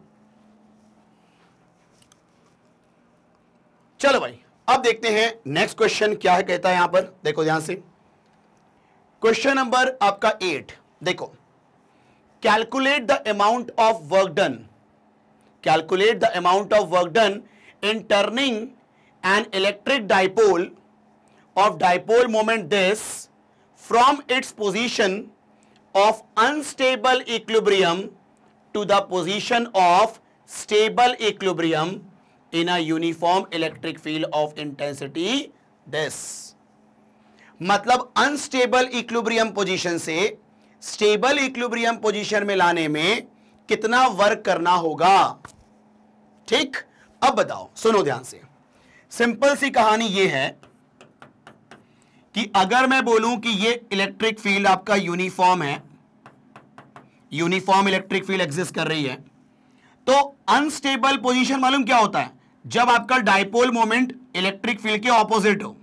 चलो भाई अब देखते हैं नेक्स्ट क्वेश्चन क्या है कहता है यहां पर देखो ध्यान से क्वेश्चन नंबर आपका एट देखो calculate the amount of work done calculate the amount of work done in turning an electric dipole of dipole moment this from its position of unstable equilibrium to the position of stable equilibrium in a uniform electric field of intensity this मतलब unstable equilibrium position से stable equilibrium position में लाने में कितना work करना होगा ठीक अब बताओ सुनो ध्यान से सिंपल सी कहानी यह है कि अगर मैं बोलूं कि यह इलेक्ट्रिक फील्ड आपका यूनिफॉर्म है यूनिफॉर्म इलेक्ट्रिक फील्ड एग्जिस्ट कर रही है तो अनस्टेबल पोजीशन मालूम क्या होता है जब आपका डायपोल मोमेंट इलेक्ट्रिक फील्ड के ऑपोजिट हो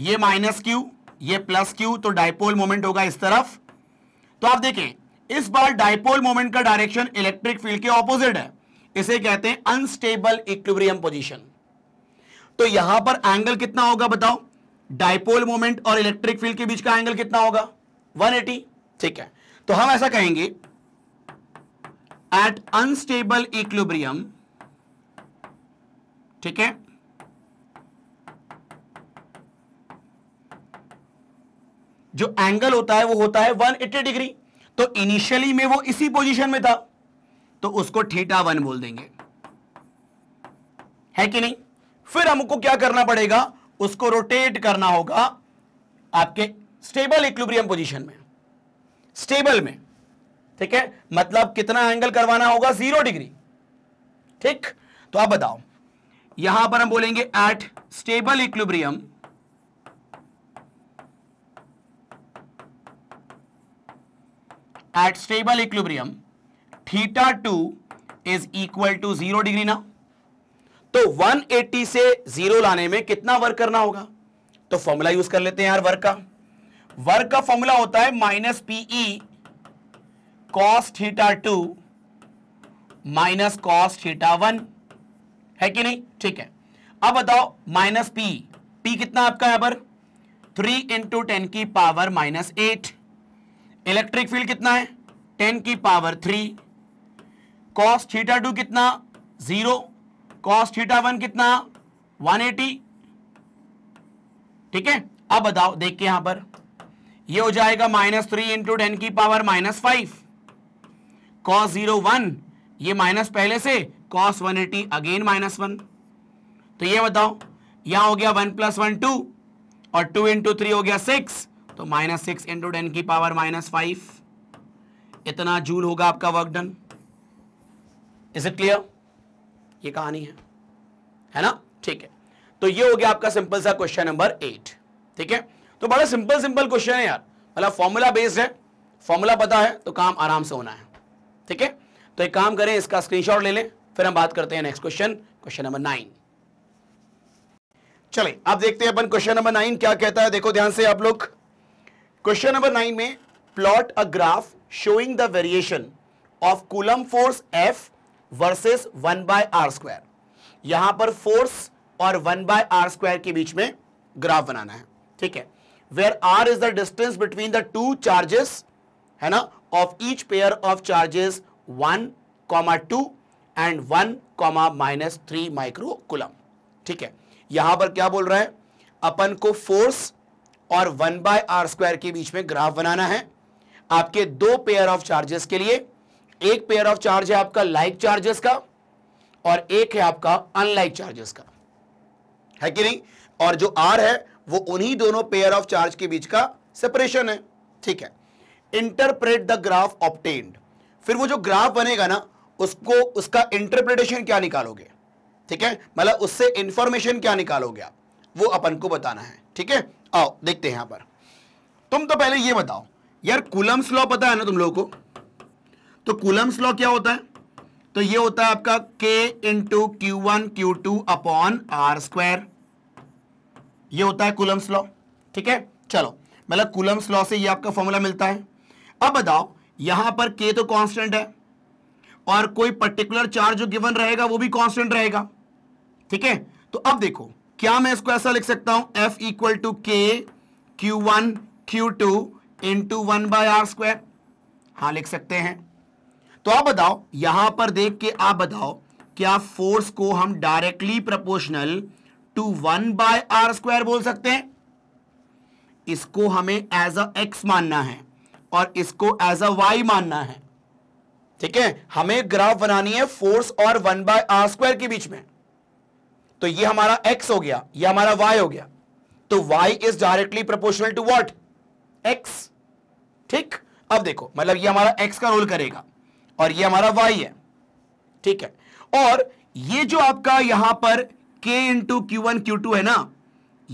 ये माइनस क्यू ये प्लस क्यू तो डायपोल मोमेंट होगा इस तरफ तो आप देखें इस बार डायपोल मोमेंट का डायरेक्शन इलेक्ट्रिक फील्ड के ऑपोजिट है इसे कहते हैं अनस्टेबल इक्विब्रियम पोजिशन तो यहां पर एंगल कितना होगा बताओ डायपोल मोमेंट और इलेक्ट्रिक फील्ड के बीच का एंगल कितना होगा 180 ठीक है तो हम ऐसा कहेंगे एट अनस्टेबल इक्विब्रियम ठीक है जो एंगल होता है वो होता है 180 डिग्री तो इनिशियली में वो इसी पोजीशन में था तो उसको थीटा वन बोल देंगे है कि नहीं फिर हमको क्या करना पड़ेगा उसको रोटेट करना होगा आपके स्टेबल इक्विब्रियम पोजीशन में स्टेबल में ठीक है मतलब कितना एंगल करवाना होगा जीरो डिग्री ठीक तो आप बताओ यहां पर हम बोलेंगे at stable equilibrium at stable equilibrium theta 2 is equal to 0 degree now तो 180 से जीरो लाने में कितना वर्क करना होगा तो फॉर्मूला यूज कर लेते हैं यार वर्क का वर्क का फॉर्मूला होता है minus PE cos theta two minus cos theta one है कि नहीं ठीक है अब बताओ माइनस पी पी कितना आपका यहां पर थ्री इंटू टेन की power minus eight electric field कितना है टेन की power three cos theta two कितना जीरो कॉस थीटा वन कितना वन एटी ठीक है अब बताओ देख के यहां पर ये हो जाएगा माइनस थ्री इंटू टेन की power minus five cos zero one ये माइनस पहले से cos one eighty again minus one तो ये बताओ यहां हो गया वन प्लस वन टू और टू इंटू थ्री हो गया सिक्स तो माइनस सिक्स इंटू टेन की पावर माइनस फाइव इतना जूल होगा आपका work done is it clear ये कहानी है है ना ठीक है तो ये हो गया आपका सिंपल सा क्वेश्चन नंबर एट ठीक है तो बड़ा सिंपल सिंपल क्वेश्चन है यार मतलब फॉर्मूला बेस्ड है फॉर्मूला पता है तो काम आराम से होना है ठीक है तो एक काम करें इसका स्क्रीनशॉट ले लें फिर हम बात करते हैं next question question number nine चले आप देखते हैं अपन क्वेश्चन नंबर नाइन क्या कहता है देखो ध्यान से आप लोग क्वेश्चन नंबर नाइन में plot a graph showing the variation of coulomb force F versus one by R square यहां पर फोर्स और वन बाय आर स्क्वायर के बीच में ग्राफ बनाना है ठीक है where R is the distance between the two charges है ना of each pair of charges one comma two and one comma minus three micro coulomb ठीक है यहां पर क्या बोल रहा है अपन को फोर्स और वन बाय आर स्क्वायर के बीच में ग्राफ बनाना है आपके दो पेयर ऑफ चार्जेस के लिए एक पेयर ऑफ चार्ज है आपका लाइक like चार्जेस का और एक है आपका अनलाइक चार्जेस का है कि नहीं और जो आर है वो उन्हीं दोनों पेयर ऑफ चार्ज के बीच का सेपरेशन है ठीक है इंटरप्रेट द ग्राफ ऑप्टेंड फिर वो जो ग्राफ बनेगा ना उसको उसका इंटरप्रिटेशन क्या निकालोगे ठीक है मतलब उससे इंफॉर्मेशन क्या निकालोगे आप वो अपन को बताना है ठीक है आओ देखते हैं यहां पर तुम तो पहले ये बताओ यार कुलम्स लॉ पता है ना तुम लोगों को तो कुलम्स लॉ क्या होता है तो ये होता है आपका k into Q one Q two upon are square यह होता है कुलम्स लॉ ठीक है चलो मतलब कुलम्स लॉ से ये आपका फॉर्मूला मिलता है अब बताओ यहां पर k तो कांस्टेंट है और कोई पर्टिकुलर चार्ज जो गिवन रहेगा वो भी कांस्टेंट रहेगा ठीक है तो अब देखो क्या मैं इसको ऐसा लिख सकता हूं F equal to K Q one Q two into one by R square हाँ लिख सकते हैं तो आप बताओ यहां पर देख के आप बताओ क्या फोर्स को हम directly proportional to one by R square बोल सकते हैं इसको हमें एज अ एक्स मानना है और इसको एज अ वाई मानना है ठीक है हमें ग्राफ बनानी है फोर्स और वन बाय आर स्क्वायर के बीच में तो ये हमारा x हो गया ये हमारा y हो गया तो y is directly proportional to what x ठीक अब देखो मतलब ये हमारा x का रोल करेगा और ये हमारा y है ठीक है और ये जो आपका यहां पर k into Q one Q two है ना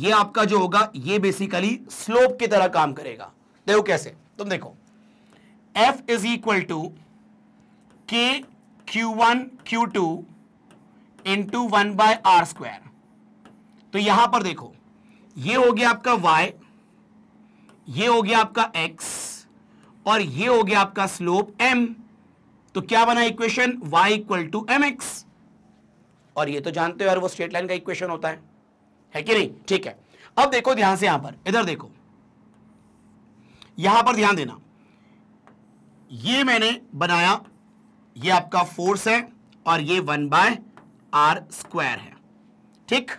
ये आपका जो होगा ये बेसिकली स्लोप की तरह काम करेगा देखो कैसे तुम देखो f is equal to K Q one Q two into one by R square तो यहां पर देखो ये हो गया आपका वाई ये हो गया आपका एक्स और ये हो गया आपका स्लोप एम तो क्या बना equation y equal to M X और ये तो जानते हो यार वो स्ट्रेट लाइन का इक्वेशन होता है है कि नहीं ठीक है अब देखो ध्यान से यहां पर इधर देखो यहां पर ध्यान देना ये मैंने बनाया ये आपका फोर्स है और ये वन बाय आर स्क्वायर है ठीक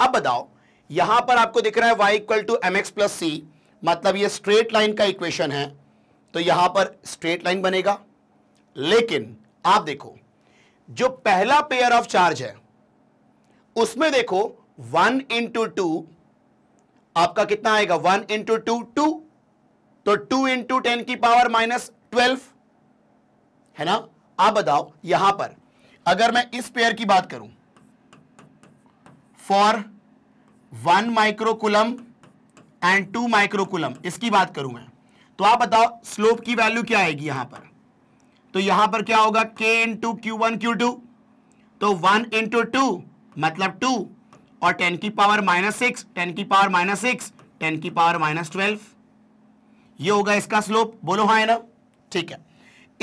अब बताओ यहां पर आपको दिख रहा है Y equal to M X plus C मतलब ये स्ट्रेट लाइन का इक्वेशन है तो यहां पर स्ट्रेट लाइन बनेगा लेकिन आप देखो जो पहला पेयर ऑफ चार्ज है उसमें देखो वन इंटू टू आपका कितना आएगा वन इंटू टू टू तो टू इंटू टेन की पावर माइनस ट्वेल्व है ना आप बताओ यहां पर अगर मैं इस पेयर की बात करूं for one microcoulomb and two microcoulomb इसकी बात करूं मैं तो आप बताओ स्लोप की वैल्यू क्या आएगी यहां पर तो यहां पर क्या होगा k into Q one Q two तो वन इंटू टू मतलब टू और टेन की पावर माइनस सिक्स टेन की पावर माइनस सिक्स टेन की पावर माइनस ट्वेल्व ये होगा इसका स्लोप बोलो हाँ ना ठीक है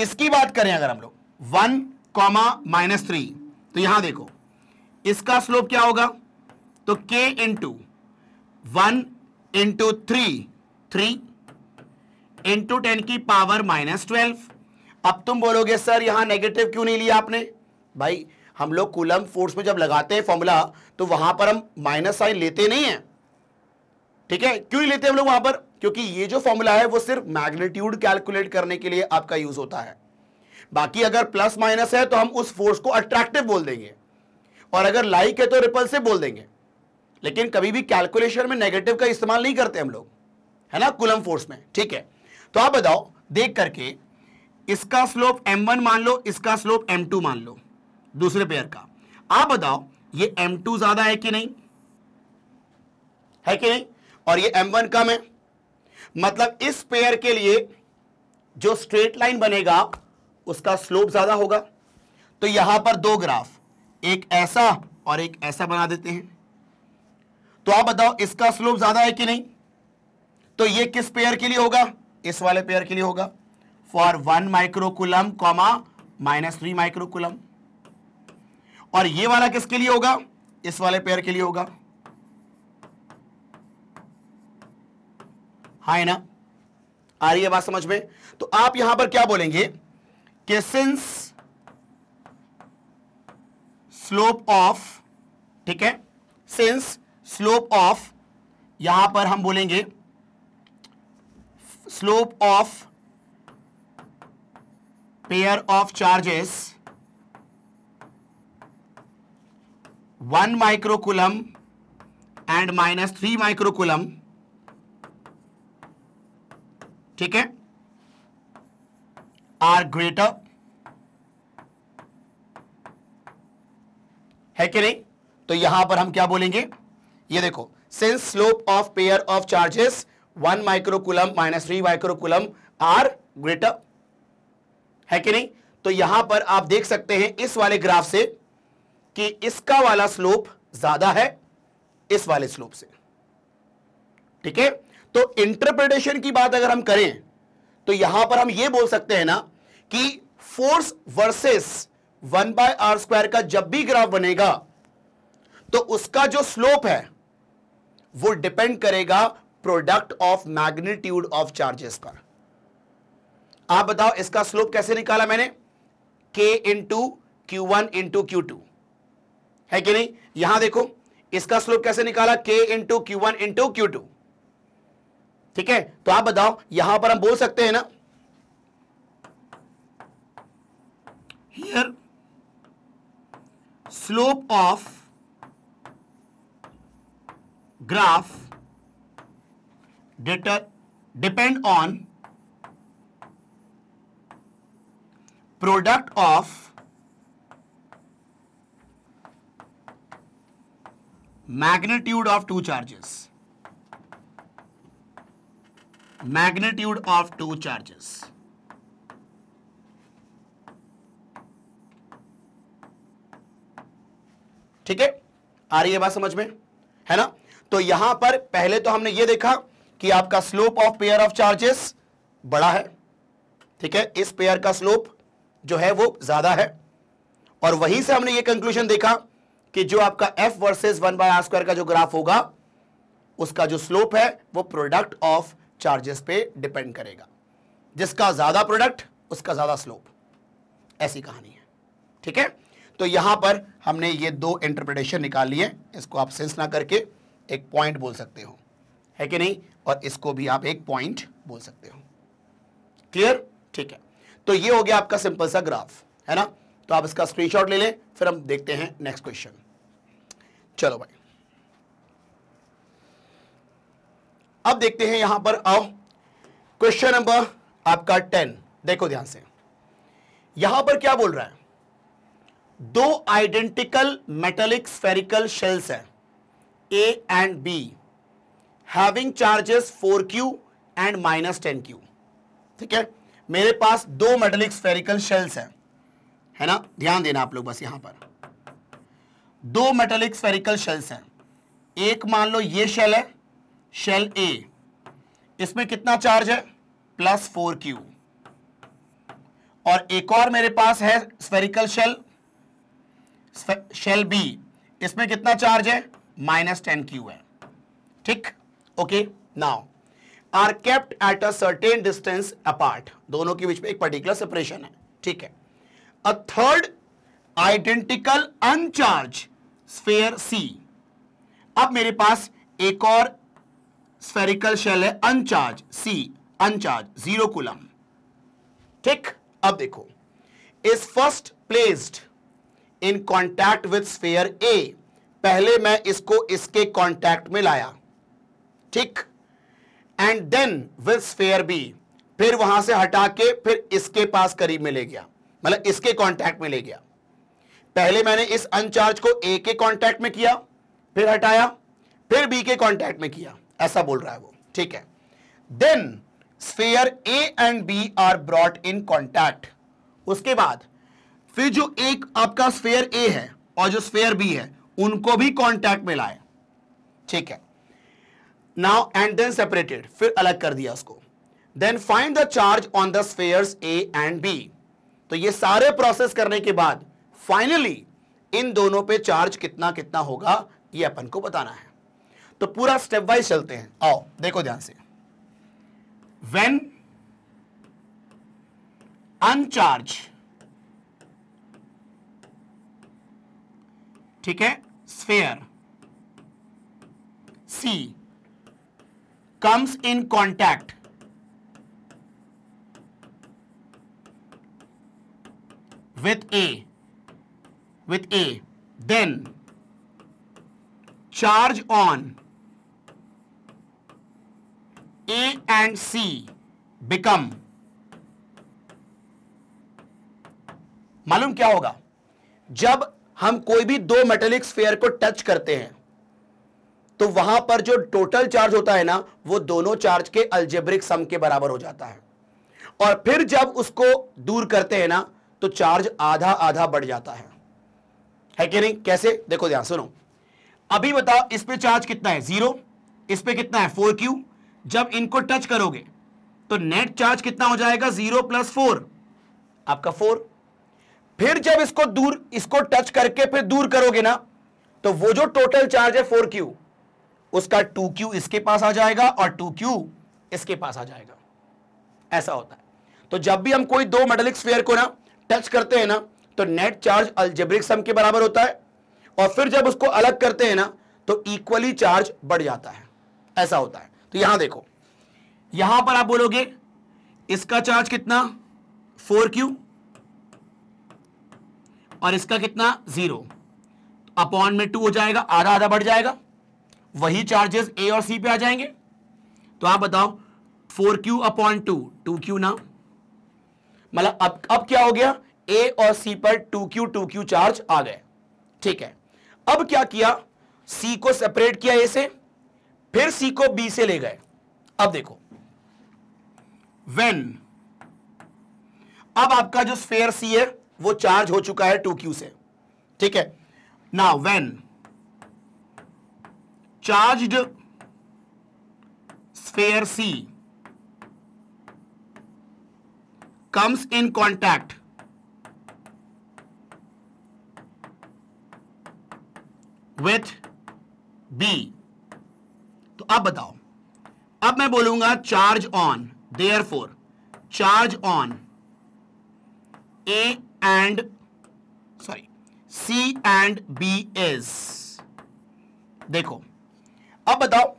इसकी बात करें अगर हम लोग वन कॉमा माइनस थ्री तो यहां देखो इसका स्लोप क्या होगा तो इन into one into three three into ten की पावर माइनस ट्वेल्व अब तुम बोलोगे सर यहां नेगेटिव क्यों नहीं लिया आपने भाई हम लोग कुलम फोर्स में जब लगाते हैं फॉर्मूला तो वहां पर हम माइनस साइन लेते नहीं है ठीक है क्यों नहीं लेते हम लोग वहां पर क्योंकि ये जो फॉर्मूला है वो सिर्फ मैग्नीट्यूड कैलकुलेट करने के लिए आपका यूज होता है बाकी अगर प्लस माइनस है तो हम उस फोर्स को अट्रैक्टिव बोल देंगे और अगर लाइक है तो रिपल्सिव बोल देंगे लेकिन कभी भी कैलकुलेशन में नेगेटिव का इस्तेमाल नहीं करते हम लोग है ना कुलम फोर्स में ठीक है तो आप बताओ देख करके इसका स्लोप m1 मान लो इसका स्लोप m2 मान लो दूसरे पेयर का आप बताओ ये m2 ज्यादा है कि नहीं है कि नहीं और ये m1 कम है मतलब इस पेयर के लिए जो स्ट्रेट लाइन बनेगा उसका स्लोप ज़्यादा होगा तो यहां पर दो ग्राफ एक ऐसा और एक ऐसा बना देते हैं तो आप बताओ इसका स्लोप ज़्यादा है कि नहीं तो ये किस पेयर के लिए होगा इस वाले पेयर के लिए होगा for one microcoulomb comma minus three microcoulomb और ये वाला किसके लिए होगा इस वाले पेयर के लिए होगा हाँ ना आ रही है बात समझ में तो आप यहां पर क्या बोलेंगे कि सिंस स्लोप ऑफ ठीक है सिंस स्लोप ऑफ यहां पर हम बोलेंगे slope of pair of charges one microcoulomb and minus three microcoulomb ठीक है आर ग्रेटर है कि नहीं तो यहां पर हम क्या बोलेंगे ये देखो since slope of pair of charges one microcoulomb minus three microcoulomb are greater है कि नहीं तो यहां पर आप देख सकते हैं इस वाले ग्राफ से कि इसका वाला स्लोप ज्यादा है इस वाले स्लोप से ठीक है तो इंटरप्रिटेशन की बात अगर हम करें तो यहां पर हम यह बोल सकते हैं ना कि force versus one by R square का जब भी ग्राफ बनेगा तो उसका जो स्लोप है वो डिपेंड करेगा product of magnitude of charges पर आप बताओ इसका स्लोप कैसे निकाला मैंने k into Q one into Q two है कि नहीं यहां देखो इसका स्लोप कैसे निकाला k into Q one into Q two ठीक है तो आप बताओ यहां पर हम बोल सकते हैं ना here slope of graph data depend on product of magnitude of two charges magnitude of two charges ठीक है आ रही है बात समझ में है ना तो यहां पर पहले तो हमने ये देखा कि आपका slope of pair of charges बड़ा है ठीक है इस पेयर का स्लोप जो है वो ज्यादा है और वहीं से हमने ये कंक्लूजन देखा कि जो आपका F versus one by square का जो ग्राफ होगा उसका जो स्लोप है वो प्रोडक्ट ऑफ चार्जेस पे डिपेंड करेगा जिसका ज्यादा प्रोडक्ट उसका ज्यादा स्लोप ऐसी कहानी है ठीक है तो यहां पर हमने ये दो इंटरप्रिटेशन निकाल लिए इसको आप सेंस ना करके एक पॉइंट बोल सकते हो है कि नहीं और इसको भी आप एक पॉइंट बोल सकते हो क्लियर ठीक है तो ये हो गया आपका सिंपल सा ग्राफ है ना तो आप इसका स्क्रीनशॉट ले लें फिर हम देखते हैं नेक्स्ट क्वेश्चन चलो भाई अब देखते हैं यहां पर आओ क्वेश्चन नंबर आपका टेन देखो ध्यान से यहां पर क्या बोल रहा है दो आइडेंटिकल मेटलिक स्फेरिकल शेल्स हैं A and B having charges four Q and minus ten Q ठीक है मेरे पास दो मेटेलिक स्फेरिकल शेल्स हैं है ना ध्यान देना आप लोग बस यहां पर दो मेटेलिक स्फेरिकल शेल्स हैं एक मान लो ये शेल है शेल ए इसमें कितना चार्ज है प्लस फोर क्यू और एक और मेरे पास है स्फेरिकल शेल शेल बी इसमें कितना चार्ज है माइनस टेन क्यू है ठीक okay now are kept at a certain distance apart दोनों के बीच में एक पर्टिकुलर सेपरेशन है ठीक है a third identical uncharge sphere C अब मेरे पास एक और स्फेरिकल शेल है अनचार्ज सी अनचार्ज जीरो कुलम ठीक अब देखो is first placed in contact with sphere A पहले मैं इसको इसके कॉन्टैक्ट में लाया ठीक and then with sphere B फिर वहां से हटा के फिर इसके पास करीब में ले गया मतलब इसके कॉन्टैक्ट में ले गया पहले मैंने इस अनचार्ज को ए के कॉन्टैक्ट में किया फिर हटाया फिर बी के कॉन्टैक्ट में किया ऐसा बोल रहा है वो ठीक है then sphere A and B are brought in contact उसके बाद फिर जो एक आपका स्फेयर ए है और जो स्फेयर बी है उनको भी कॉन्टैक्ट में लाए ठीक है नाउ एंड देन सेपरेटेड फिर अलग कर दिया उसको then find the charge on the sphere A and B तो ये सारे प्रोसेस करने के बाद फाइनली इन दोनों पे चार्ज कितना कितना होगा ये अपन को बताना है तो पूरा स्टेप वाइज चलते हैं आओ देखो ध्यान से वेन अनचार्ज ठीक है sphere C comes in contact with A with A then charge on A and C become मालूम क्या होगा जब हम कोई भी दो मेटेलिक स्फेयर को टच करते हैं तो वहां पर जो टोटल चार्ज होता है ना वो दोनों चार्ज के अल्जेब्रिक सम के बराबर हो जाता है और फिर जब उसको दूर करते हैं ना तो चार्ज आधा आधा बढ़ जाता है है कि नहीं कैसे देखो ध्यान सुनो अभी बताओ इस पे चार्ज कितना है जीरो इस पे कितना है फोर क्यू जब इनको टच करोगे तो नेट चार्ज कितना हो जाएगा जीरो प्लस फोर आपका फोर फिर जब इसको दूर इसको टच करके फिर दूर करोगे ना तो वो जो टोटल चार्ज है फोर क्यू उसका टू क्यू इसके पास आ जाएगा और टू क्यू इसके पास आ जाएगा ऐसा होता है तो जब भी हम कोई दो मेटेलिक स्फेयर को ना टच करते हैं ना तो नेट चार्ज अल्जेब्रिक सम के बराबर होता है और फिर जब उसको अलग करते हैं ना तो इक्वली चार्ज बढ़ जाता है ऐसा होता है तो यहां देखो यहां पर आप बोलोगे इसका चार्ज कितना फोर क्यू और इसका कितना जीरो तो अपॉन में टू हो जाएगा आधा आधा बढ़ जाएगा वही चार्जेस ए और सी पे आ जाएंगे तो आप बताओ four Q upon two two Q ना मतलब अब अब क्या हो गया ए और सी पर two Q two Q charge आ गए ठीक है अब क्या किया सी को सेपरेट किया ए से फिर सी को बी से ले गए अब देखो वेन अब आपका जो स्फेयर सी है वो चार्ज हो चुका है टू क्यू से ठीक है now when charged sphere C comes in contact with B तो अब बताओ अब मैं बोलूंगा charge on there four charge on A and sorry C and B एस देखो अब बताओ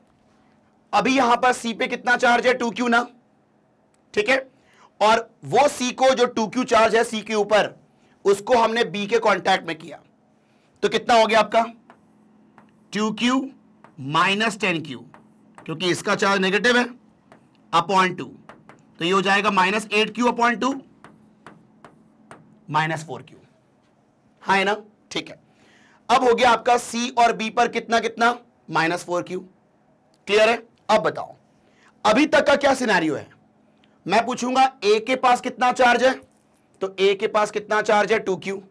अभी यहां पर सी पे कितना चार्ज है टू क्यू ना ठीक है और वो सी को जो टू क्यू चार्ज है सी के ऊपर उसको हमने बी के कांटेक्ट में किया तो कितना हो गया आपका two Q minus ten Q क्योंकि इसका चार्ज नेगेटिव है अपॉइंट टू तो ये हो जाएगा minus eight Q upon two minus four Q हाँ है ना ठीक है अब हो गया आपका सी और बी पर कितना कितना माइनस फोर क्यू क्लियर है अब बताओ अभी तक का क्या सिनेरियो है मैं पूछूंगा ए के पास कितना चार्ज है तो ए के पास कितना चार्ज है टू क्यू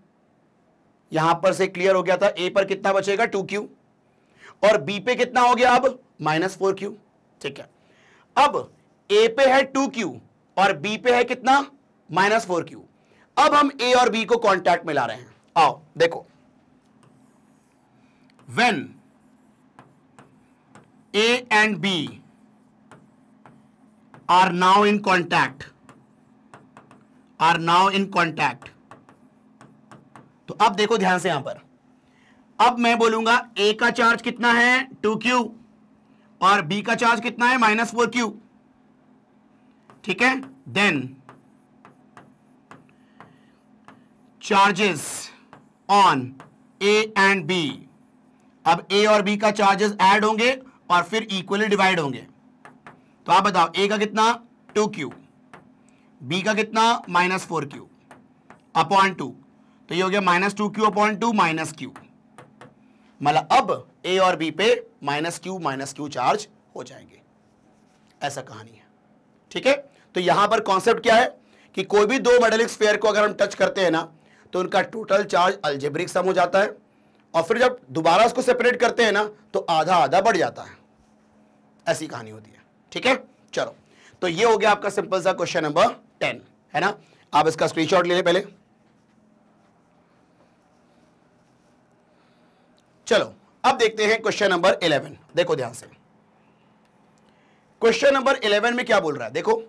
यहां पर से क्लियर हो गया था ए पर कितना बचेगा टू क्यू और बी पे कितना हो गया अब माइनस फोर क्यू ठीक है अब ए पे है टू क्यू और बी पे है कितना माइनस फोर क्यू अब हम ए और बी को कॉन्टैक्ट में ला रहे हैं आओ देखो when A and B are now in contact are now in contact तो अब देखो ध्यान से यहां पर अब मैं बोलूंगा ए का चार्ज कितना है टू क्यू और बी का चार्ज कितना है माइनस फोर क्यू ठीक है then charges on A and B अब ए और बी का चार्जेस ऐड होंगे और फिर इक्वली डिवाइड होंगे तो आप बताओ ए का कितना टू क्यू बी का कितना minus four Q upon two तो ये हो गया minus two Q upon two minus Q मतलब अब ए और बी पे minus Q minus Q charge हो जाएंगे ऐसा कहानी है ठीक है तो यहां पर कॉन्सेप्ट क्या है कि कोई भी दो मेडेलिक स्पेयर को अगर हम टच करते हैं ना तो उनका टोटल चार्ज अल्जेब्रिक सम हो जाता है और फिर जब दोबारा उसको सेपरेट करते हैं ना तो आधा आधा बढ़ जाता है ऐसी कहानी होती है ठीक है चलो तो ये हो गया आपका सिंपल सा क्वेश्चन नंबर टेन है ना आप इसका स्क्रीनशॉट ले लें पहले चलो अब देखते हैं क्वेश्चन नंबर इलेवन देखो ध्यान से क्वेश्चन नंबर इलेवन में क्या बोल रहा है देखो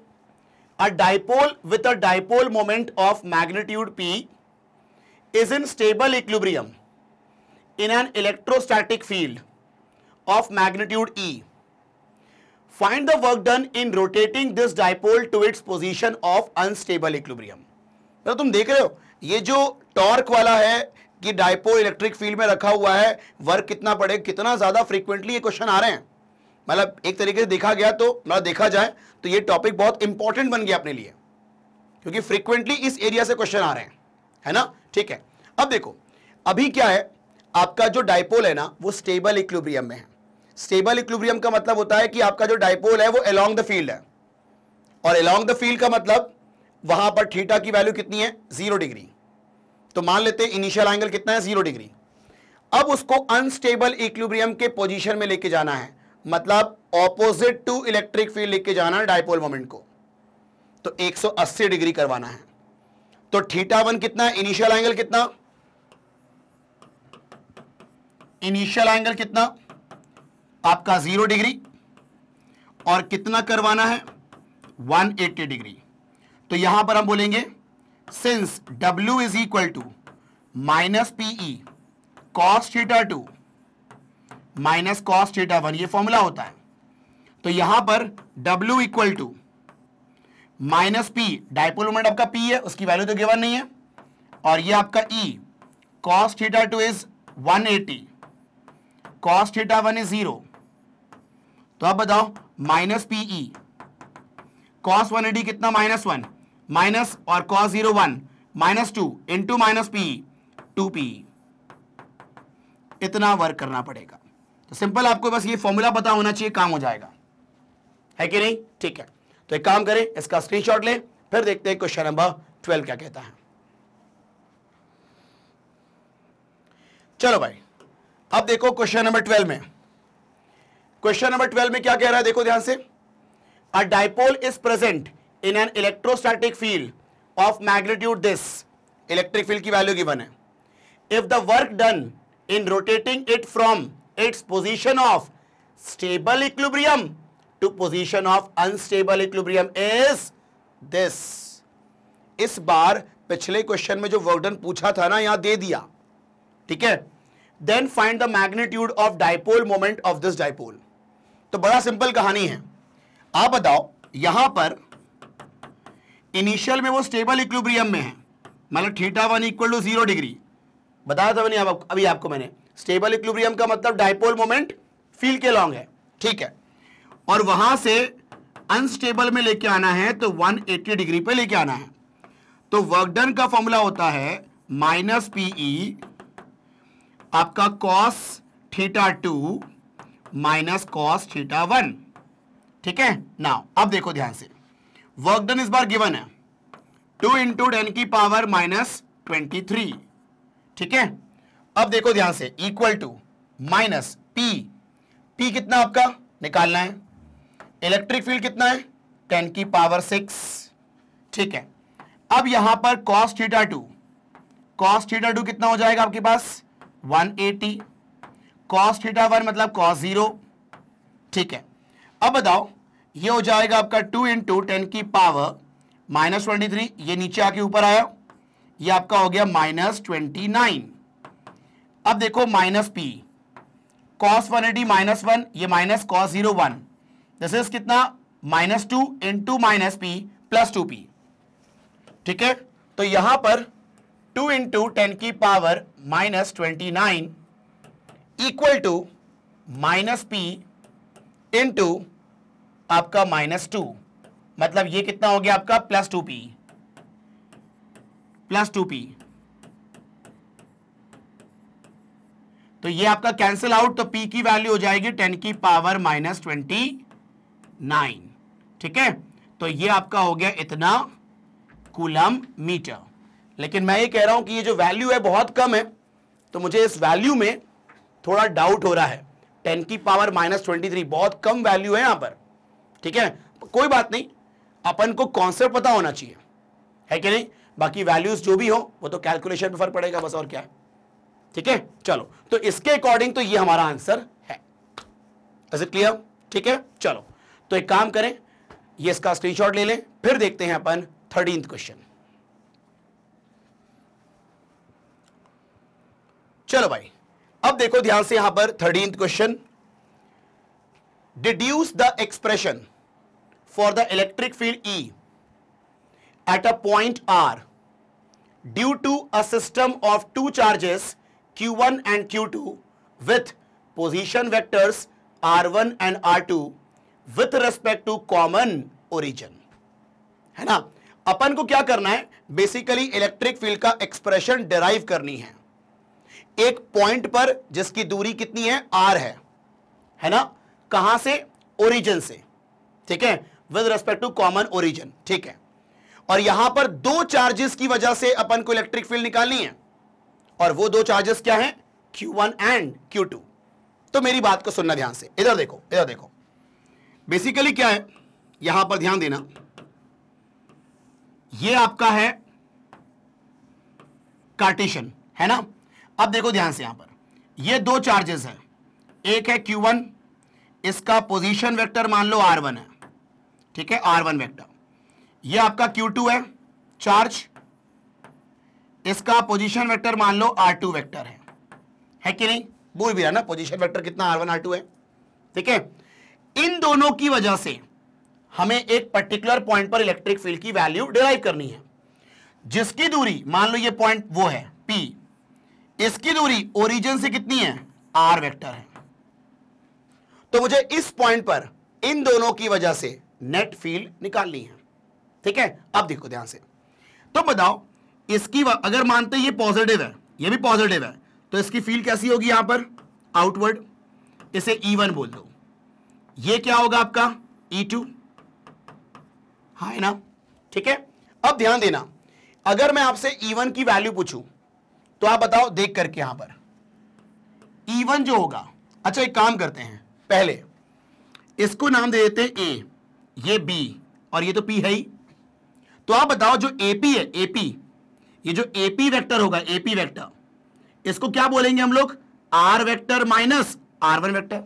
a dipole with a dipole moment of magnitude P is in stable equilibrium in an electrostatic field of magnitude E. Find the work done in rotating this dipole to its position of unstable equilibrium. तो तुम देख रहे हो ये जो torque वाला है कि डायपोल इलेक्ट्रिक फील्ड में रखा हुआ है वर्क कितना पड़े कितना ज़्यादा फ्रीक्वेंटली ये क्वेश्चन आ रहे हैं मतलब एक तरीके से देखा गया तो मतलब देखा जाए तो ये टॉपिक बहुत इंपॉर्टेंट बन गया अपने लिए क्योंकि फ्रीक्वेंटली इस एरिया से क्वेश्चन आ रहे हैं है ना ठीक है अब देखो अभी क्या है आपका जो डायपोल है ना वो स्टेबल इक्विब्रियम में है स्टेबल इक्लुब्रियम का मतलब होता है कि आपका जो डायपोल है वो अलोंग द फील्ड है और अलोंग द फील्ड का मतलब वहां पर थीटा की वैल्यू कितनी है जीरो डिग्री तो मान लेते हैं इनिशियल एंगल कितना है जीरो डिग्री अब उसको अनस्टेबल इक्लुब्रियम के पोजिशन में लेके जाना है मतलब ऑपोजिट टू इलेक्ट्रिक फील्ड लेके जाना है डायपोल मोमेंट को तो एक डिग्री करवाना है तो थीटा वन कितना इनिशियल एंगल कितना इनिशियल एंगल कितना आपका जीरो डिग्री और कितना करवाना है 180 डिग्री तो यहां पर हम बोलेंगे since W is equal to minus PE cos theta two minus cos theta one ये फॉर्मूला होता है तो यहां पर W equal to minus P dipole moment आपका पी है उसकी वैल्यू तो गिवन नहीं है और ये आपका E cos theta two is 180 eighty cos theta one is zero तो आप बताओ minus P E cos one eighty कितना माइनस वन माइनस और cos zero one minus two into minus P two P इतना वर्क करना पड़ेगा तो simple आपको बस ये फॉर्मूला पता होना चाहिए काम हो जाएगा है कि नहीं ठीक है तो एक काम करें इसका स्क्रीनशॉट लें फिर देखते हैं क्वेश्चन नंबर ट्वेल्व क्या कहता है चलो भाई अब देखो क्वेश्चन नंबर ट्वेल्व में क्वेश्चन नंबर ट्वेल्व में क्या कह रहा है देखो ध्यान से a dipole is present in an electrostatic field of magnitude this electric field की वैल्यू गिवन है if the work done in rotating it from its position of stable equilibrium to position of unstable equilibrium is this इस बार पिछले question में जो work done पूछा था ना यहां दे दिया ठीक है then find the magnitude of dipole moment of this dipole तो बड़ा सिंपल कहानी है आप बताओ यहां पर इनिशियल में वो स्टेबल इक्विब्रियम में है मतलब theta one equal to zero degree बताया था मैंने अभी आपको मैंने स्टेबल इक्विब्रियम का मतलब डायपोल मोमेंट फील के लॉन्ग है ठीक है और वहां से अनस्टेबल में लेके आना है तो 180 डिग्री पे लेके आना है तो वर्क डन का फॉर्मूला होता है माइनस पीई e, आपका cos theta two minus cos theta one ठीक है नाउ अब देखो ध्यान से वर्क डन इस बार गिवन है टू इंटू टेन की पावर माइनस ट्वेंटी थ्री ठीक है अब देखो ध्यान से equal to minus P P कितना आपका निकालना है इलेक्ट्रिक फील्ड कितना है टेन की पावर सिक्स ठीक है अब यहां पर cos theta two cos theta two कितना हो जाएगा आपके पास 180 एटी कॉस थीटा वन मतलब कॉस जीरो ठीक है अब बताओ ये हो जाएगा आपका टू इंटू टेन की पावर माइनस ट्वेंटी थ्री ये नीचे आके ऊपर आया ये आपका हो गया माइनस ट्वेंटी नाइन अब देखो minus P cos one eighty minus one ये minus cos zero one this is कितना minus two into minus P plus two P ठीक है तो यहां पर टू इंटू टेन की power minus twenty nine equal to minus P into आपका minus two मतलब ये कितना हो गया आपका plus two P plus two P तो ये आपका कैंसिल आउट तो पी की वैल्यू हो जाएगी टेन की पावर माइनस ट्वेंटी नाइन ठीक है तो ये आपका हो गया इतना कूलम मीटर लेकिन मैं ये कह रहा हूं कि ये जो वैल्यू है बहुत कम है तो मुझे इस वैल्यू में थोड़ा डाउट हो रहा है टेन की पावर माइनस ट्वेंटी थ्री बहुत कम वैल्यू है यहां पर ठीक है कोई बात नहीं अपन को कॉन्सेप्ट पता होना चाहिए है कि नहीं बाकी वैल्यूज जो भी हो वो तो कैलकुलेशन पर फर्क पड़ेगा बस और क्या है ठीक है चलो तो इसके अकॉर्डिंग तो ये हमारा आंसर है इज इट क्लियर ठीक है तो एक काम करें ये इसका स्क्रीनशॉट ले लें फिर देखते हैं अपन थर्टीन क्वेश्चन चलो भाई अब देखो ध्यान से यहां पर thirteen question deduce the expression for the electric field E at a point R due to a system of two charges Q1 with Q2 vectors R one and R two with respect to common origin है ना अपन को क्या करना है basically electric field का expression derive करनी है एक पॉइंट पर जिसकी दूरी कितनी है आर है है ना कहां से ओरिजन से ठीक है with respect to common origin ठीक है और यहां पर दो चार्जेस की वजह से अपन को इलेक्ट्रिक फील्ड निकालनी है और वो दो चार्जेस क्या क्यू Q1 एंड Q2 तो मेरी बात को सुनना ध्यान से इधर देखो इधर देखो बेसिकली क्या है यहां पर ध्यान देना ये आपका है कार्टेशियन है ना अब देखो ध्यान से यहां पर ये दो चार्जेस है एक है Q1 इसका पोजीशन वेक्टर मान लो R1 है ठीक है R1 वेक्टर ये आपका Q2 है चार्ज इसका पोजीशन वेक्टर मान लो R2 वेक्टर है है कि नहीं बोल भी रहा ना पोजीशन वेक्टर कितना R1 R2 है ठीक है इन दोनों की वजह से हमें एक पर्टिकुलर पॉइंट पर इलेक्ट्रिक फील्ड की वैल्यू डिराइव करनी है जिसकी दूरी मान लो ये पॉइंट वो है पी इसकी दूरी ओरिजिन से कितनी है आर वेक्टर है तो मुझे इस पॉइंट पर इन दोनों की वजह से नेट फील्ड निकालनी है ठीक है अब देखो ध्यान से तो बताओ इसकी अगर मानते ये पॉजिटिव है ये भी पॉजिटिव है तो इसकी फील्ड कैसी होगी यहां पर आउटवर्ड इसे ई e बोल दो ये क्या होगा आपका E2 हाँ है ना ठीक है अब ध्यान देना अगर मैं आपसे E1 की वैल्यू पूछूं तो आप बताओ देख करके यहां पर E1 जो होगा अच्छा एक काम करते हैं पहले इसको नाम दे देते हैं ए ये बी और ये तो पी है ही तो आप बताओ जो AP है AP ये जो AP वेक्टर होगा AP वेक्टर इसको क्या बोलेंगे हम लोग R vector minus R one vector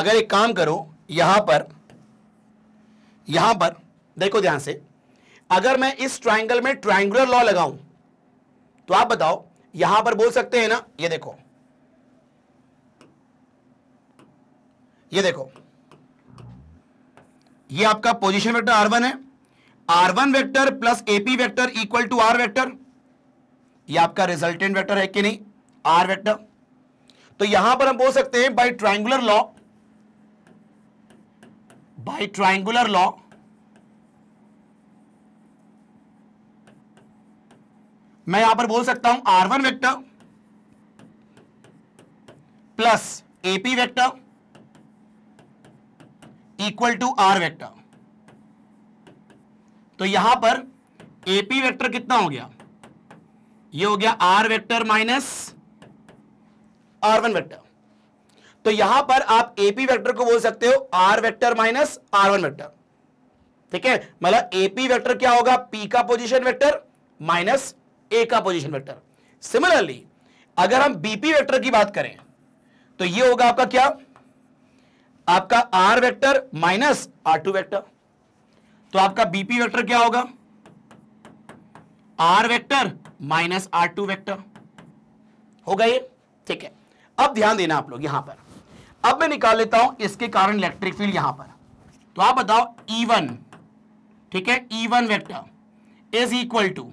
अगर एक काम करो यहां पर यहां पर देखो ध्यान से अगर मैं इस ट्राइंगल में ट्राइंगुलर लॉ लगाऊं तो आप बताओ यहां पर बोल सकते हैं ना ये देखो ये देखो ये आपका पोजीशन वेक्टर आर वन है R one vector plus AP vector equal to R vector ये आपका रिजल्टेंट वेक्टर है कि नहीं आर वेक्टर तो यहां पर हम बोल सकते हैं by triangular law by triangular law मैं यहां पर बोल सकता हूं R one vector plus AP vector equal to R vector तो यहां पर एपी वेक्टर कितना हो गया ये हो गया R vector minus R one vector तो यहां पर आप एपी वेक्टर को बोल सकते हो R vector minus R one vector ठीक है मतलब एपी वेक्टर क्या होगा पी का पोजिशन वेक्टर माइनस ए का पोजिशन वैक्टर सिमिलरली अगर हम बीपी वेक्टर की बात करें तो ये होगा आपका क्या आपका R vector minus R two vector तो आपका बीपी वेक्टर क्या होगा R vector minus R two vector होगा ये ठीक है अब ध्यान देना आप लोग यहां पर अब मैं निकाल लेता हूं इसके कारण इलेक्ट्रिक फील्ड यहां पर तो आप बताओ ई e वन ठीक है E one vector is equal to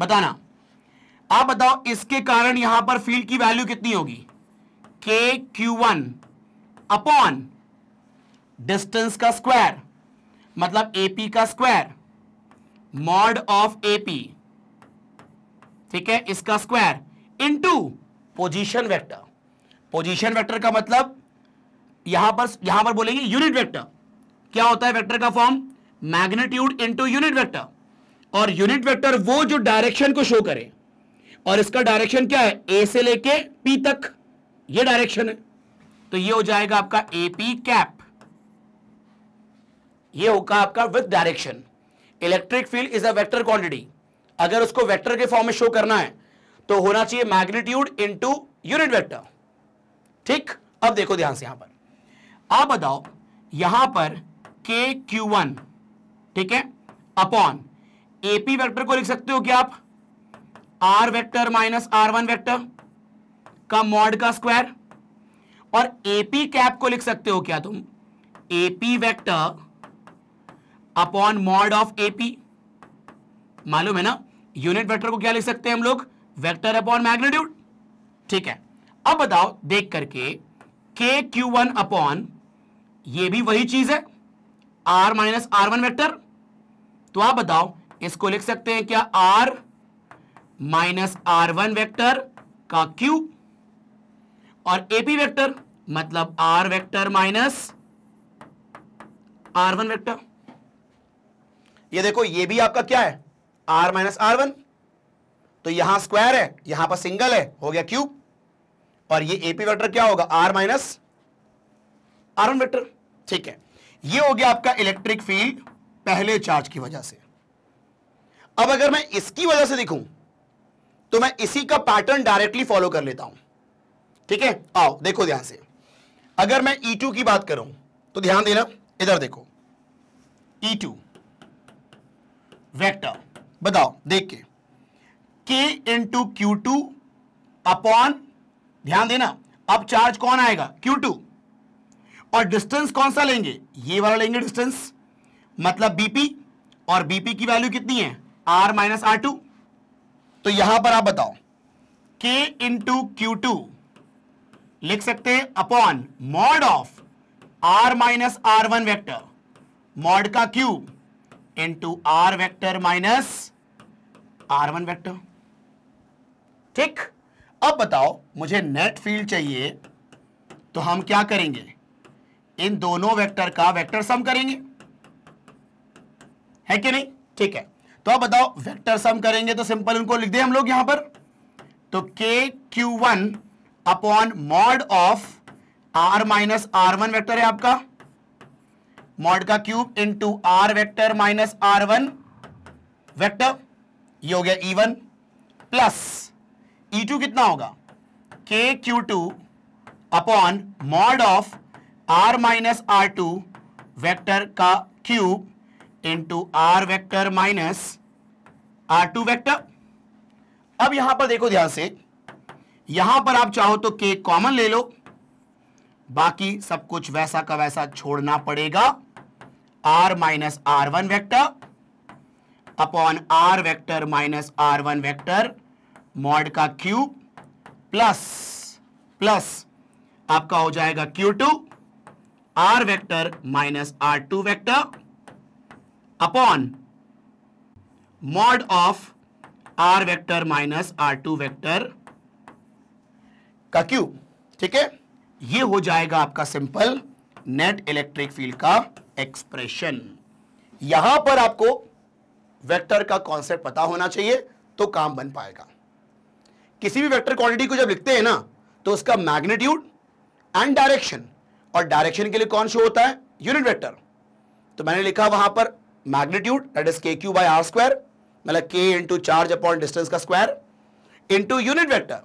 बताना आप बताओ इसके कारण यहां पर फील्ड की वैल्यू कितनी होगी K Q one upon distance का स्क्वायर मतलब एपी का स्क्वायर मॉड ऑफ एपी ठीक है इसका square into position vector position vector का मतलब यहां पर यहां पर बोलेंगे यूनिट वेक्टर क्या होता है वेक्टर का form magnitude into unit vector और यूनिट वेक्टर वो जो डायरेक्शन को शो करे और इसका डायरेक्शन क्या है ए से लेके पी तक ये डायरेक्शन है तो ये हो जाएगा आपका एपी कैप ये होगा आपका with direction electric field is a vector quantity अगर उसको वेक्टर के फॉर्म में शो करना है तो होना चाहिए मैग्नीट्यूड इनटू यूनिट वेक्टर ठीक अब देखो ध्यान से यहां पर आप बताओ यहां पर के क्यू वन ठीक है अपॉन एपी वेक्टर को लिख सकते हो क्या आप R vector minus R one vector का मॉड का स्क्वायर और एपी कैप को लिख सकते हो क्या तुम AP vector upon mod of AP मालूम है ना यूनिट वेक्टर को क्या लिख सकते हैं हम लोग वेक्टर अपॉन मैग्नीट्यूड ठीक है अब बताओ देख करके के क्यू वन अपॉन ये भी वही चीज है R minus R one vector तो आप बताओ इसको लिख सकते हैं क्या R minus R one vector का क्यू और एपी वेक्टर मतलब R vector minus R one vector ये देखो ये भी आपका क्या है आर माइनस आर वन तो यहां स्क्वायर है यहां पर सिंगल है हो गया क्यूब और ये एपी वेक्टर क्या होगा आर माइनस आर वेक्टर ठीक है ये हो गया आपका इलेक्ट्रिक फील्ड पहले चार्ज की वजह से अब अगर मैं इसकी वजह से दिखूं तो मैं इसी का पैटर्न डायरेक्टली फॉलो कर लेता हूं ठीक है आओ देखो ध्यान से अगर मैं E2 की बात करूं तो ध्यान देना इधर देखो E2 वेक्टर बताओ देख के K into Q two upon ध्यान देना अब चार्ज कौन आएगा Q2 और डिस्टेंस कौन सा लेंगे ये वाला लेंगे डिस्टेंस मतलब बीपी और बीपी की वैल्यू कितनी है आर माइनस आर टू तो यहां पर आप बताओ के इंटू क्यू टू लिख सकते हैं upon mod of R minus R one vector mod का Q into R vector minus R one vector ठीक अब बताओ मुझे नेट फील्ड चाहिए तो हम क्या करेंगे इन दोनों वेक्टर का वेक्टर सम करेंगे है कि नहीं ठीक है तो अब बताओ वेक्टर सम करेंगे तो सिंपल उनको लिख दें हम लोग यहां पर तो के Q one upon mod of R minus R one vector है आपका मॉड का cube into R vector minus R one vector ये हो गया E one plus E two कितना होगा K Q two upon mod of R minus R two vector का cube into R vector minus R two vector अब यहां पर देखो ध्यान से यहां पर आप चाहो तो के कॉमन ले लो बाकी सब कुछ वैसा का वैसा छोड़ना पड़ेगा R minus R one vector upon R vector minus R one vector mod का क्यूब प्लस प्लस आपका हो जाएगा Q two R vector minus R two vector upon mod of R vector minus R two vector का cube ठीक है ये हो जाएगा आपका सिंपल नेट इलेक्ट्रिक फील्ड का एक्सप्रेशन यहां पर आपको वेक्टर का कॉन्सेप्ट पता होना चाहिए तो काम बन पाएगा किसी भी वेक्टर क्वांटिटी को जब लिखते हैं ना तो उसका मैग्नीट्यूड एंड डायरेक्शन और डायरेक्शन के लिए कौन शो होता है यूनिट वेक्टर तो मैंने लिखा वहां पर magnitude that is K Q by R square मतलब के इंटू चार्ज अपॉन डिस्टेंस का स्क्वायर इंटू यूनिट वेक्टर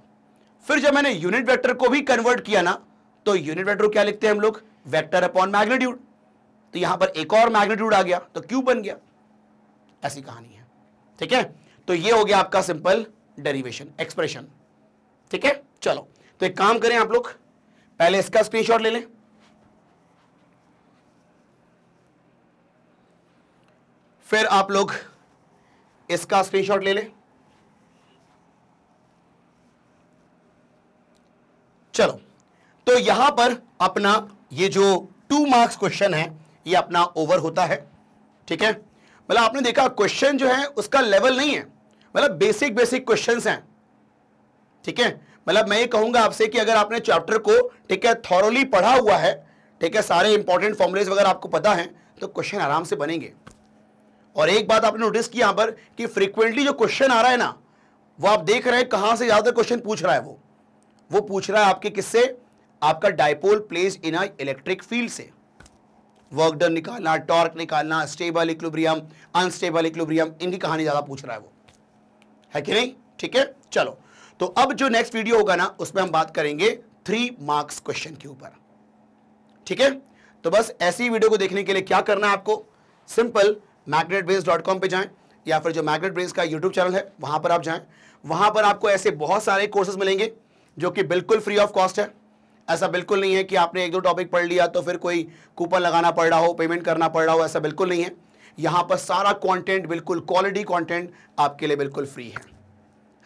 फिर जब मैंने यूनिट वेक्टर को भी कन्वर्ट किया ना तो यूनिट वेक्टर क्या लिखते हैं हम लोग वेक्टर अपॉन मैग्नीट्यूड तो यहां पर एक और मैग्नीट्यूड आ गया तो क्यूब बन गया ऐसी कहानी है ठीक है तो ये हो गया आपका सिंपल डेरिवेशन एक्सप्रेशन ठीक है चलो तो एक काम करें आप लोग पहले इसका स्क्रीनशॉट ले लें फिर आप लोग इसका स्क्रीनशॉट ले लें चलो तो यहां पर अपना ये जो टू मार्क्स क्वेश्चन है ये अपना ओवर होता है ठीक है मतलब आपने देखा क्वेश्चन जो है उसका लेवल नहीं है मतलब बेसिक बेसिक क्वेश्चंस हैं ठीक है मतलब मैं ये कहूंगा आपसे कि अगर आपने चैप्टर को ठीक है थॉरली पढ़ा हुआ है ठीक है सारे इंपॉर्टेंट फॉर्मुलेज वगैरह आपको पता है तो क्वेश्चन आराम से बनेंगे और एक बात आपने नोटिस की यहां पर कि फ्रीक्वेंटली जो क्वेश्चन आ रहा है ना वो आप देख रहे हैं कहां से ज्यादातर क्वेश्चन पूछ रहा है वो वो पूछ रहा है आपके किससे आपका dipole place in a electric field से वर्क डन निकालना टॉर्क निकालना स्टेबल इक्लोब्रियम अनस्टेबल इक्लोब्रियम इनकी कहानी ज्यादा पूछ रहा है वो है कि नहीं ठीक है चलो तो अब जो नेक्स्ट वीडियो होगा ना उसमें हम बात करेंगे थ्री मार्क्स क्वेश्चन के ऊपर ठीक है तो बस ऐसी वीडियो को देखने के लिए क्या करना है आपको सिंपल मैगनेट पे जाएँ या फिर जो मैगनेट ब्रेस का यूट्यूब चैनल है वहाँ पर आप जाएँ वहाँ पर आपको ऐसे बहुत सारे कोर्सेज मिलेंगे जो कि बिल्कुल फ्री ऑफ कॉस्ट है ऐसा बिल्कुल नहीं है कि आपने एक दो टॉपिक पढ़ लिया तो फिर कोई कूपन लगाना पड़ रहा हो पेमेंट करना पड़ रहा हो ऐसा बिल्कुल नहीं है यहाँ पर सारा कॉन्टेंट बिल्कुल क्वालिटी कॉन्टेंट आपके लिए बिल्कुल फ्री है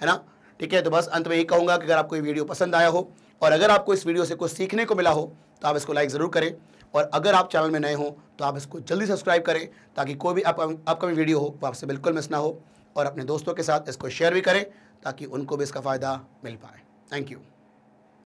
है ना ठीक है तो बस अंत में यही कहूँगा कि अगर आपको ये वीडियो पसंद आया हो और अगर आपको इस वीडियो से कुछ सीखने को मिला हो तो आप इसको लाइक ज़रूर करें और अगर आप चैनल में नए हों तो आप इसको जल्दी सब्सक्राइब करें ताकि कोई भी अपकमिंग वीडियो हो वो आपसे बिल्कुल मिस ना हो और अपने दोस्तों के साथ इसको शेयर भी करें ताकि उनको भी इसका फ़ायदा मिल पाए थैंक यू